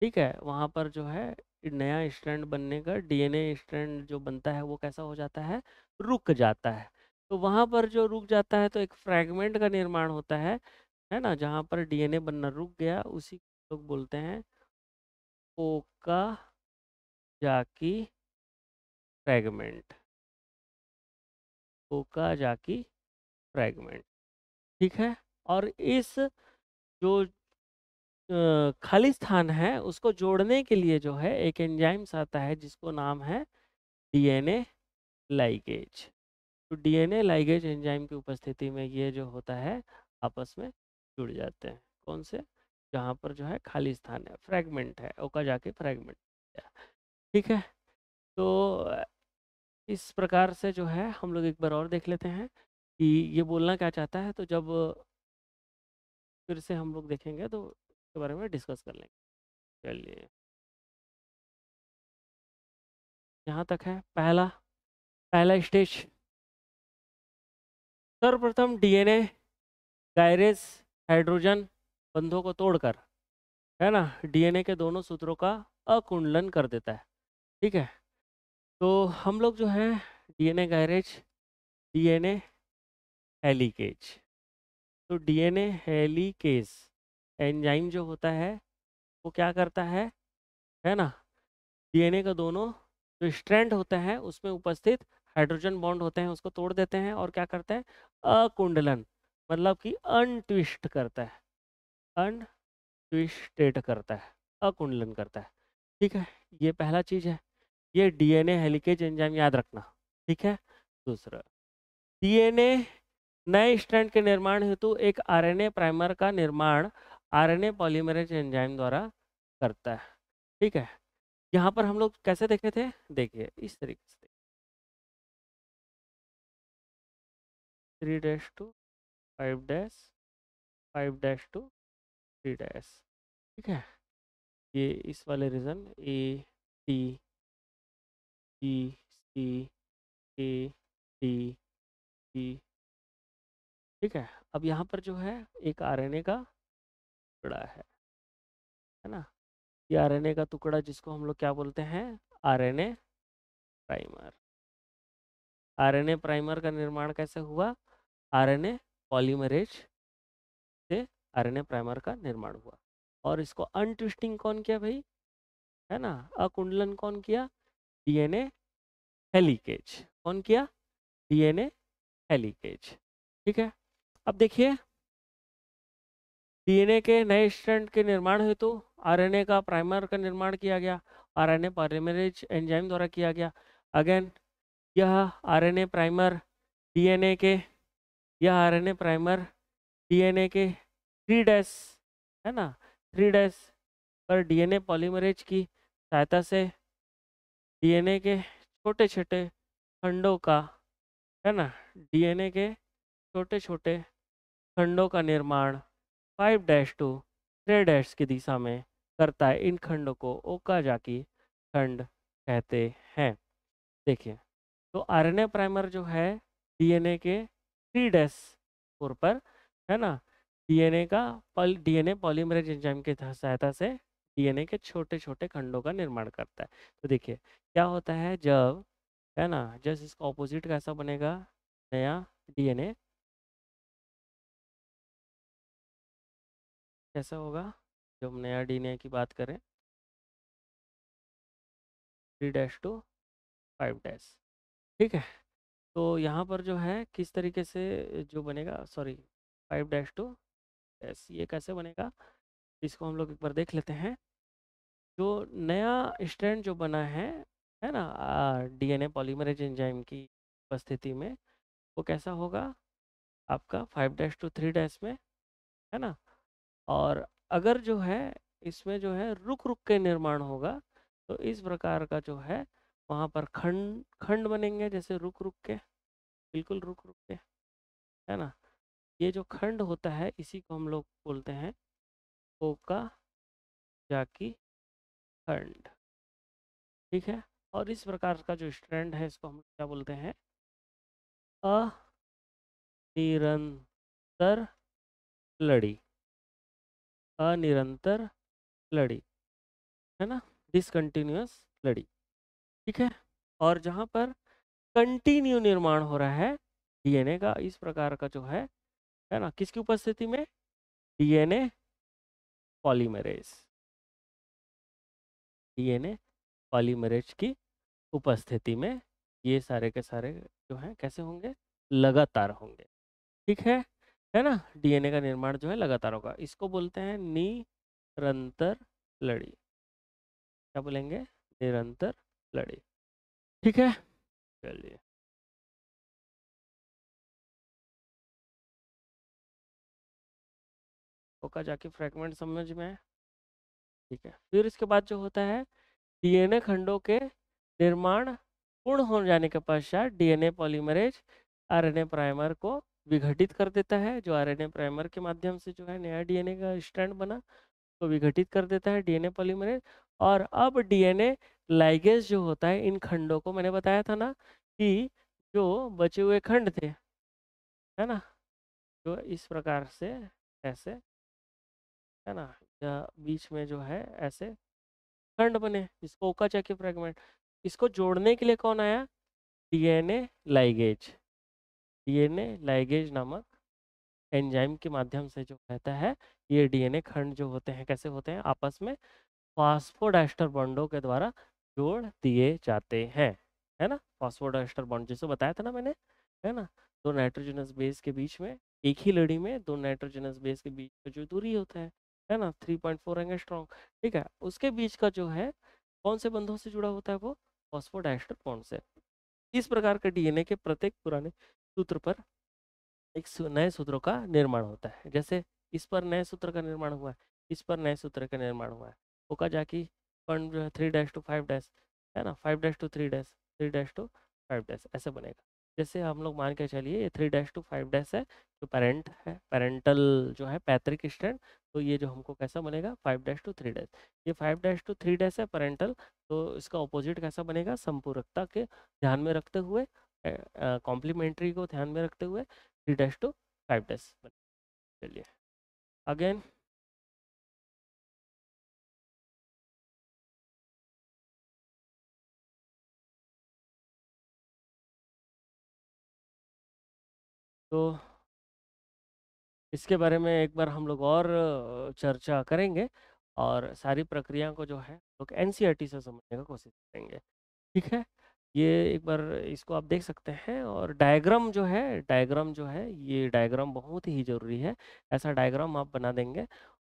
ठीक है वहाँ पर जो है नया स्ट्रैंड बनने का डीएनए स्ट्रैंड जो बनता है वो कैसा हो जाता है रुक जाता है तो वहाँ पर जो रुक जाता है तो एक फ्रैगमेंट का निर्माण होता है है ना जहाँ पर डीएनए बनना रुक गया उसी लोग बोलते हैं ओका जाकी फ्रैगमेंट ओका जाकी फ्रैगमेंट ठीक है और इस जो खाली स्थान है उसको जोड़ने के लिए जो है एक एंजाइम्स आता है जिसको नाम है डीएनए लाइगेज तो डीएनए लाइगेज एंजाइम की उपस्थिति में ये जो होता है आपस में जुड़ जाते हैं कौन से जहाँ पर जो है खाली स्थान है फ्रैगमेंट है ओका जाके फ्रैगमेंट ठीक है तो इस प्रकार से जो है हम लोग एक बार और देख लेते हैं कि ये बोलना क्या चाहता है तो जब फिर से हम लोग देखेंगे तो उसके बारे में डिस्कस कर लेंगे चलिए यहाँ तक है पहला पहला स्टेज सर्वप्रथम डीएनए गायरेज हाइड्रोजन बंधों को तोड़कर है ना डीएनए के दोनों सूत्रों का अकुंडलन कर देता है ठीक है तो हम लोग जो है डीएनए गायरेज डीएनए हेलीकेज तो डीएनए हेलीकेज एंजाइम जो होता है वो क्या करता है है ना डीएनए का दोनों जो स्ट्रैंड होते हैं उसमें उपस्थित हाइड्रोजन बॉन्ड होते हैं उसको तोड़ देते हैं और क्या करते हैं अकुंडलन मतलब कि अनट्विस्ट करता है अनट्विस्टेड करता है अकुंडलन करता है ठीक है ये पहला चीज़ है ये डीएनए हेलिकेज एंजाइम याद रखना ठीक है दूसरा डीएनए नए स्ट्रैंड के निर्माण हेतु एक आरएनए प्राइमर का निर्माण आरएनए पॉलीमरेज एंजाइम द्वारा करता है ठीक है यहाँ पर हम लोग कैसे देखे थे देखिए इस तरीके से three dash two five dash five dash two three dash ठीक है ये इस वाले region A T T C A T ठीक है अब यहाँ पर जो है एक आरएनए का टुकड़ा है है ना ये आरएनए का टुकड़ा जिसको हम लोग क्या बोलते हैं आरएनए प्राइमर आरएनए प्राइमर का निर्माण कैसे हुआ आरएनए पॉलीमरेज से आरएनए प्राइमर का निर्माण हुआ और इसको अनट्विस्टिंग कौन किया भाई है ना अकुंडलन कौन किया डीएनए हेलीकेज कौन किया डीएनए हेलीकेज ठीक है अब देखिए डीएनए के नए स्टैंड के निर्माण हेतु तो आरएनए का प्राइमर का निर्माण किया गया आरएनए पॉलीमरेज एंजाइम द्वारा किया गया अगेन यह आरएनए प्राइमर डीएनए के यह आरएनए प्राइमर डीएनए के थ्री डैस है ना थ्री डैस पर डीएनए पॉलीमरेज की सहायता से डीएनए के छोटे छोटे खंडों का है ना डीएनए के छोटे छोटे खंडों का निर्माण five dash two three dash की दिशा में करता है इन खंडों को ओका ओकाजाकी खंड कहते हैं देखिए तो आरएनए प्राइमर जो है डीएनए के थ्री डैश फोर पर है ना डीएनए का एन डीएनए पॉलीमरेज एंजाइम के सहायता से डीएनए के छोटे छोटे खंडों का निर्माण करता है तो देखिए क्या होता है जब है ना जस्ट इसका ऑपोजिट कैसा बनेगा नया डीएनए कैसा होगा जो हम नया डी की बात करें three dash two five dash ठीक है तो यहाँ पर जो है किस तरीके से जो बनेगा sorry five dash two dash ये कैसे बनेगा इसको हम लोग एक बार देख लेते हैं जो नया स्टैंड जो बना है है ना डीएनए पॉलीमरेज एंजाइम की उपस्थिति में वो कैसा होगा आपका five dash two three dash में है ना और अगर जो है इसमें जो है रुक रुक के निर्माण होगा तो इस प्रकार का जो है वहाँ पर खंड खंड बनेंगे जैसे रुक रुक के बिल्कुल रुक रुक के है ना ये जो खंड होता है इसी को हम लोग बोलते हैं कोका जाकी खंड ठीक है और इस प्रकार का जो स्ट्रैंड है इसको हम क्या बोलते हैं अ निरंतर लड़ी अनिरंतर लड़ी है ना डिसकंटिन्यूस लड़ी ठीक है और जहाँ पर कंटिन्यू निर्माण हो रहा है डीएनए का इस प्रकार का जो है है ना किसकी उपस्थिति में डीएनए पॉलीमरेज डीएनए पॉलीमरेज की उपस्थिति में ये सारे के सारे जो हैं कैसे होंगे लगातार होंगे ठीक है है ना डीएनए का निर्माण जो है लगातार होगा इसको बोलते हैं निरंतर लड़ी क्या बोलेंगे निरंतर लड़ी ठीक है चलिए का जाके फ्रैगमेंट समझ में ठीक है फिर इसके बाद जो होता है डीएनए खंडों के निर्माण पूर्ण हो जाने के पश्चात डीएनए पॉलीमरेज आरएनए प्राइमर को विघटित कर देता है जो आरएनए प्राइमर के माध्यम से जो है नया डीएनए का स्टैंड बना तो विघटित कर देता है डीएनए पॉलीमरेज और अब डीएनए लाइगेज जो होता है इन खंडों को मैंने बताया था ना कि जो बचे हुए खंड थे है ना जो इस प्रकार से ऐसे है ना या बीच में जो है ऐसे खंड बने इसको ओका के फ्रेगमेंट इसको जोड़ने के लिए कौन आया डीएनए लाइगेज डीएनए लाइगेज नामक एंजाइम के माध्यम से जो रहता है ये डीएनए खंड जो होते हैं कैसे होते हैं आपस में फॉस्फोडाइस्टर बॉन्डों के द्वारा जोड़ दिए जाते हैं है ना फॉस्फोडाइस्टर बॉन्ड जैसे बताया था ना मैंने है ना दो नाइट्रोजनस बेस के बीच में एक ही लड़ी में दो नाइट्रोजनस बेस के बीच में जो दूरी होता है है ना three point four angstrom ठीक है उसके बीच का जो है कौन से बंधों से जुड़ा होता है वो फॉस्फोडाइस्टर बॉन्ड से इस प्रकार के डीएनए के प्रत्येक पुराने सूत्र पर एक नए सूत्रों का निर्माण होता है जैसे इस पर नए सूत्र का निर्माण हुआ है इस पर नए सूत्र का निर्माण हुआ है वो ओकाजाकी फंड जो है three dash two five dash है ना five dash two three dash three dash two five dash ऐसे बनेगा जैसे हम लोग मान के चलिए ये three dash two five dash है जो पेरेंट है पेरेंटल जो है पैतृक स्टैंड तो ये जो हमको कैसा बनेगा five dash two three dash ये five dash two three dash है पेरेंटल तो इसका ऑपोजिट कैसा बनेगा संपूरकता के ध्यान में रखते हुए कॉम्प्लीमेंट्री को ध्यान में रखते हुए three dash two five dash चलिए अगेन तो इसके बारे में एक बार हम लोग और चर्चा करेंगे और सारी प्रक्रिया को जो है लोग एन e से समझने का कोशिश करेंगे ठीक है ये एक बार इसको आप देख सकते हैं और डायग्राम जो है डायग्राम जो है ये डायग्राम बहुत ही ज़रूरी है ऐसा डायग्राम आप बना देंगे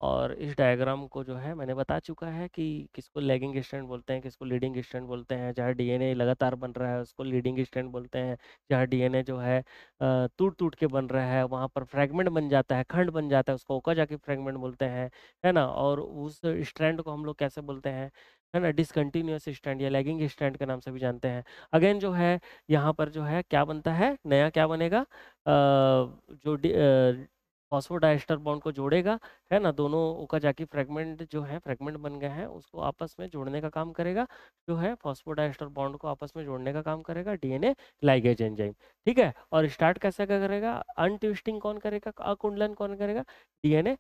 और इस डायग्राम को जो है मैंने बता चुका है कि किसको लैगिंग स्टैंड बोलते हैं किसको लीडिंग स्टैंड बोलते हैं जहाँ डीएनए लगातार बन रहा है उसको लीडिंग स्टैंड बोलते हैं जहाँ डीएनए जो है टूट टूट के बन रहा है वहाँ पर फ्रैगमेंट बन जाता है खंड बन जाता है उसको ओका जाके फ्रेगमेंट बोलते हैं है ना और उस स्ट्रैंड को हम लोग कैसे बोलते हैं है ना डिसकंटिन्यूस स्टैंड या लैगिंग स्टैंड का नाम सभी जानते हैं अगेन जो है यहाँ पर जो है क्या बनता है नया क्या बनेगा आ, जो फॉस्फोडाइस्टर बॉन्ड को जोड़ेगा है ना दोनों का जाके फ्रेगमेंट जो है फ्रेगमेंट बन गए हैं उसको आपस में जोड़ने का काम करेगा जो है फॉस्फोडाइस्टर बॉन्ड को आपस में जोड़ने का काम करेगा डीएनए लाइगेज एंजाइम ठीक है और स्टार्ट कैसे का करेगा अनट्विस्टिंग कौन करेगा अकुंडलन कौन करेगा डीएनए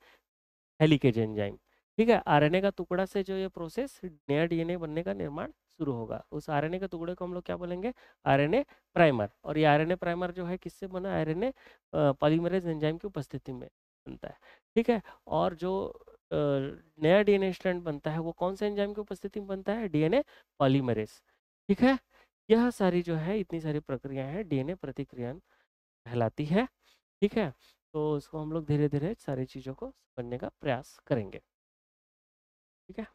हेलिकेज एंजाइम ठीक है आरएनए का टुकड़ा से जो ये प्रोसेस नया डीएनए बनने का निर्माण शुरू होगा उस आरएनए के टुकड़े को हम लोग क्या बोलेंगे आरएनए प्राइमर और ये आरएनए प्राइमर जो है किससे बना आरएनए पॉलीमरेज एंजाइम की उपस्थिति में बनता है ठीक है और जो नया डीएनए स्टैंड बनता है वो कौन से एंजाइम की उपस्थिति में बनता है डीएनए पॉलीमरेज ठीक है यह सारी जो है इतनी सारी प्रक्रियाएं हैं डीएनए प्रतिक्रियान कहलाती है ठीक है तो उसको हम लोग धीरे धीरे सारी चीज़ों को समझने का प्रयास करेंगे you go.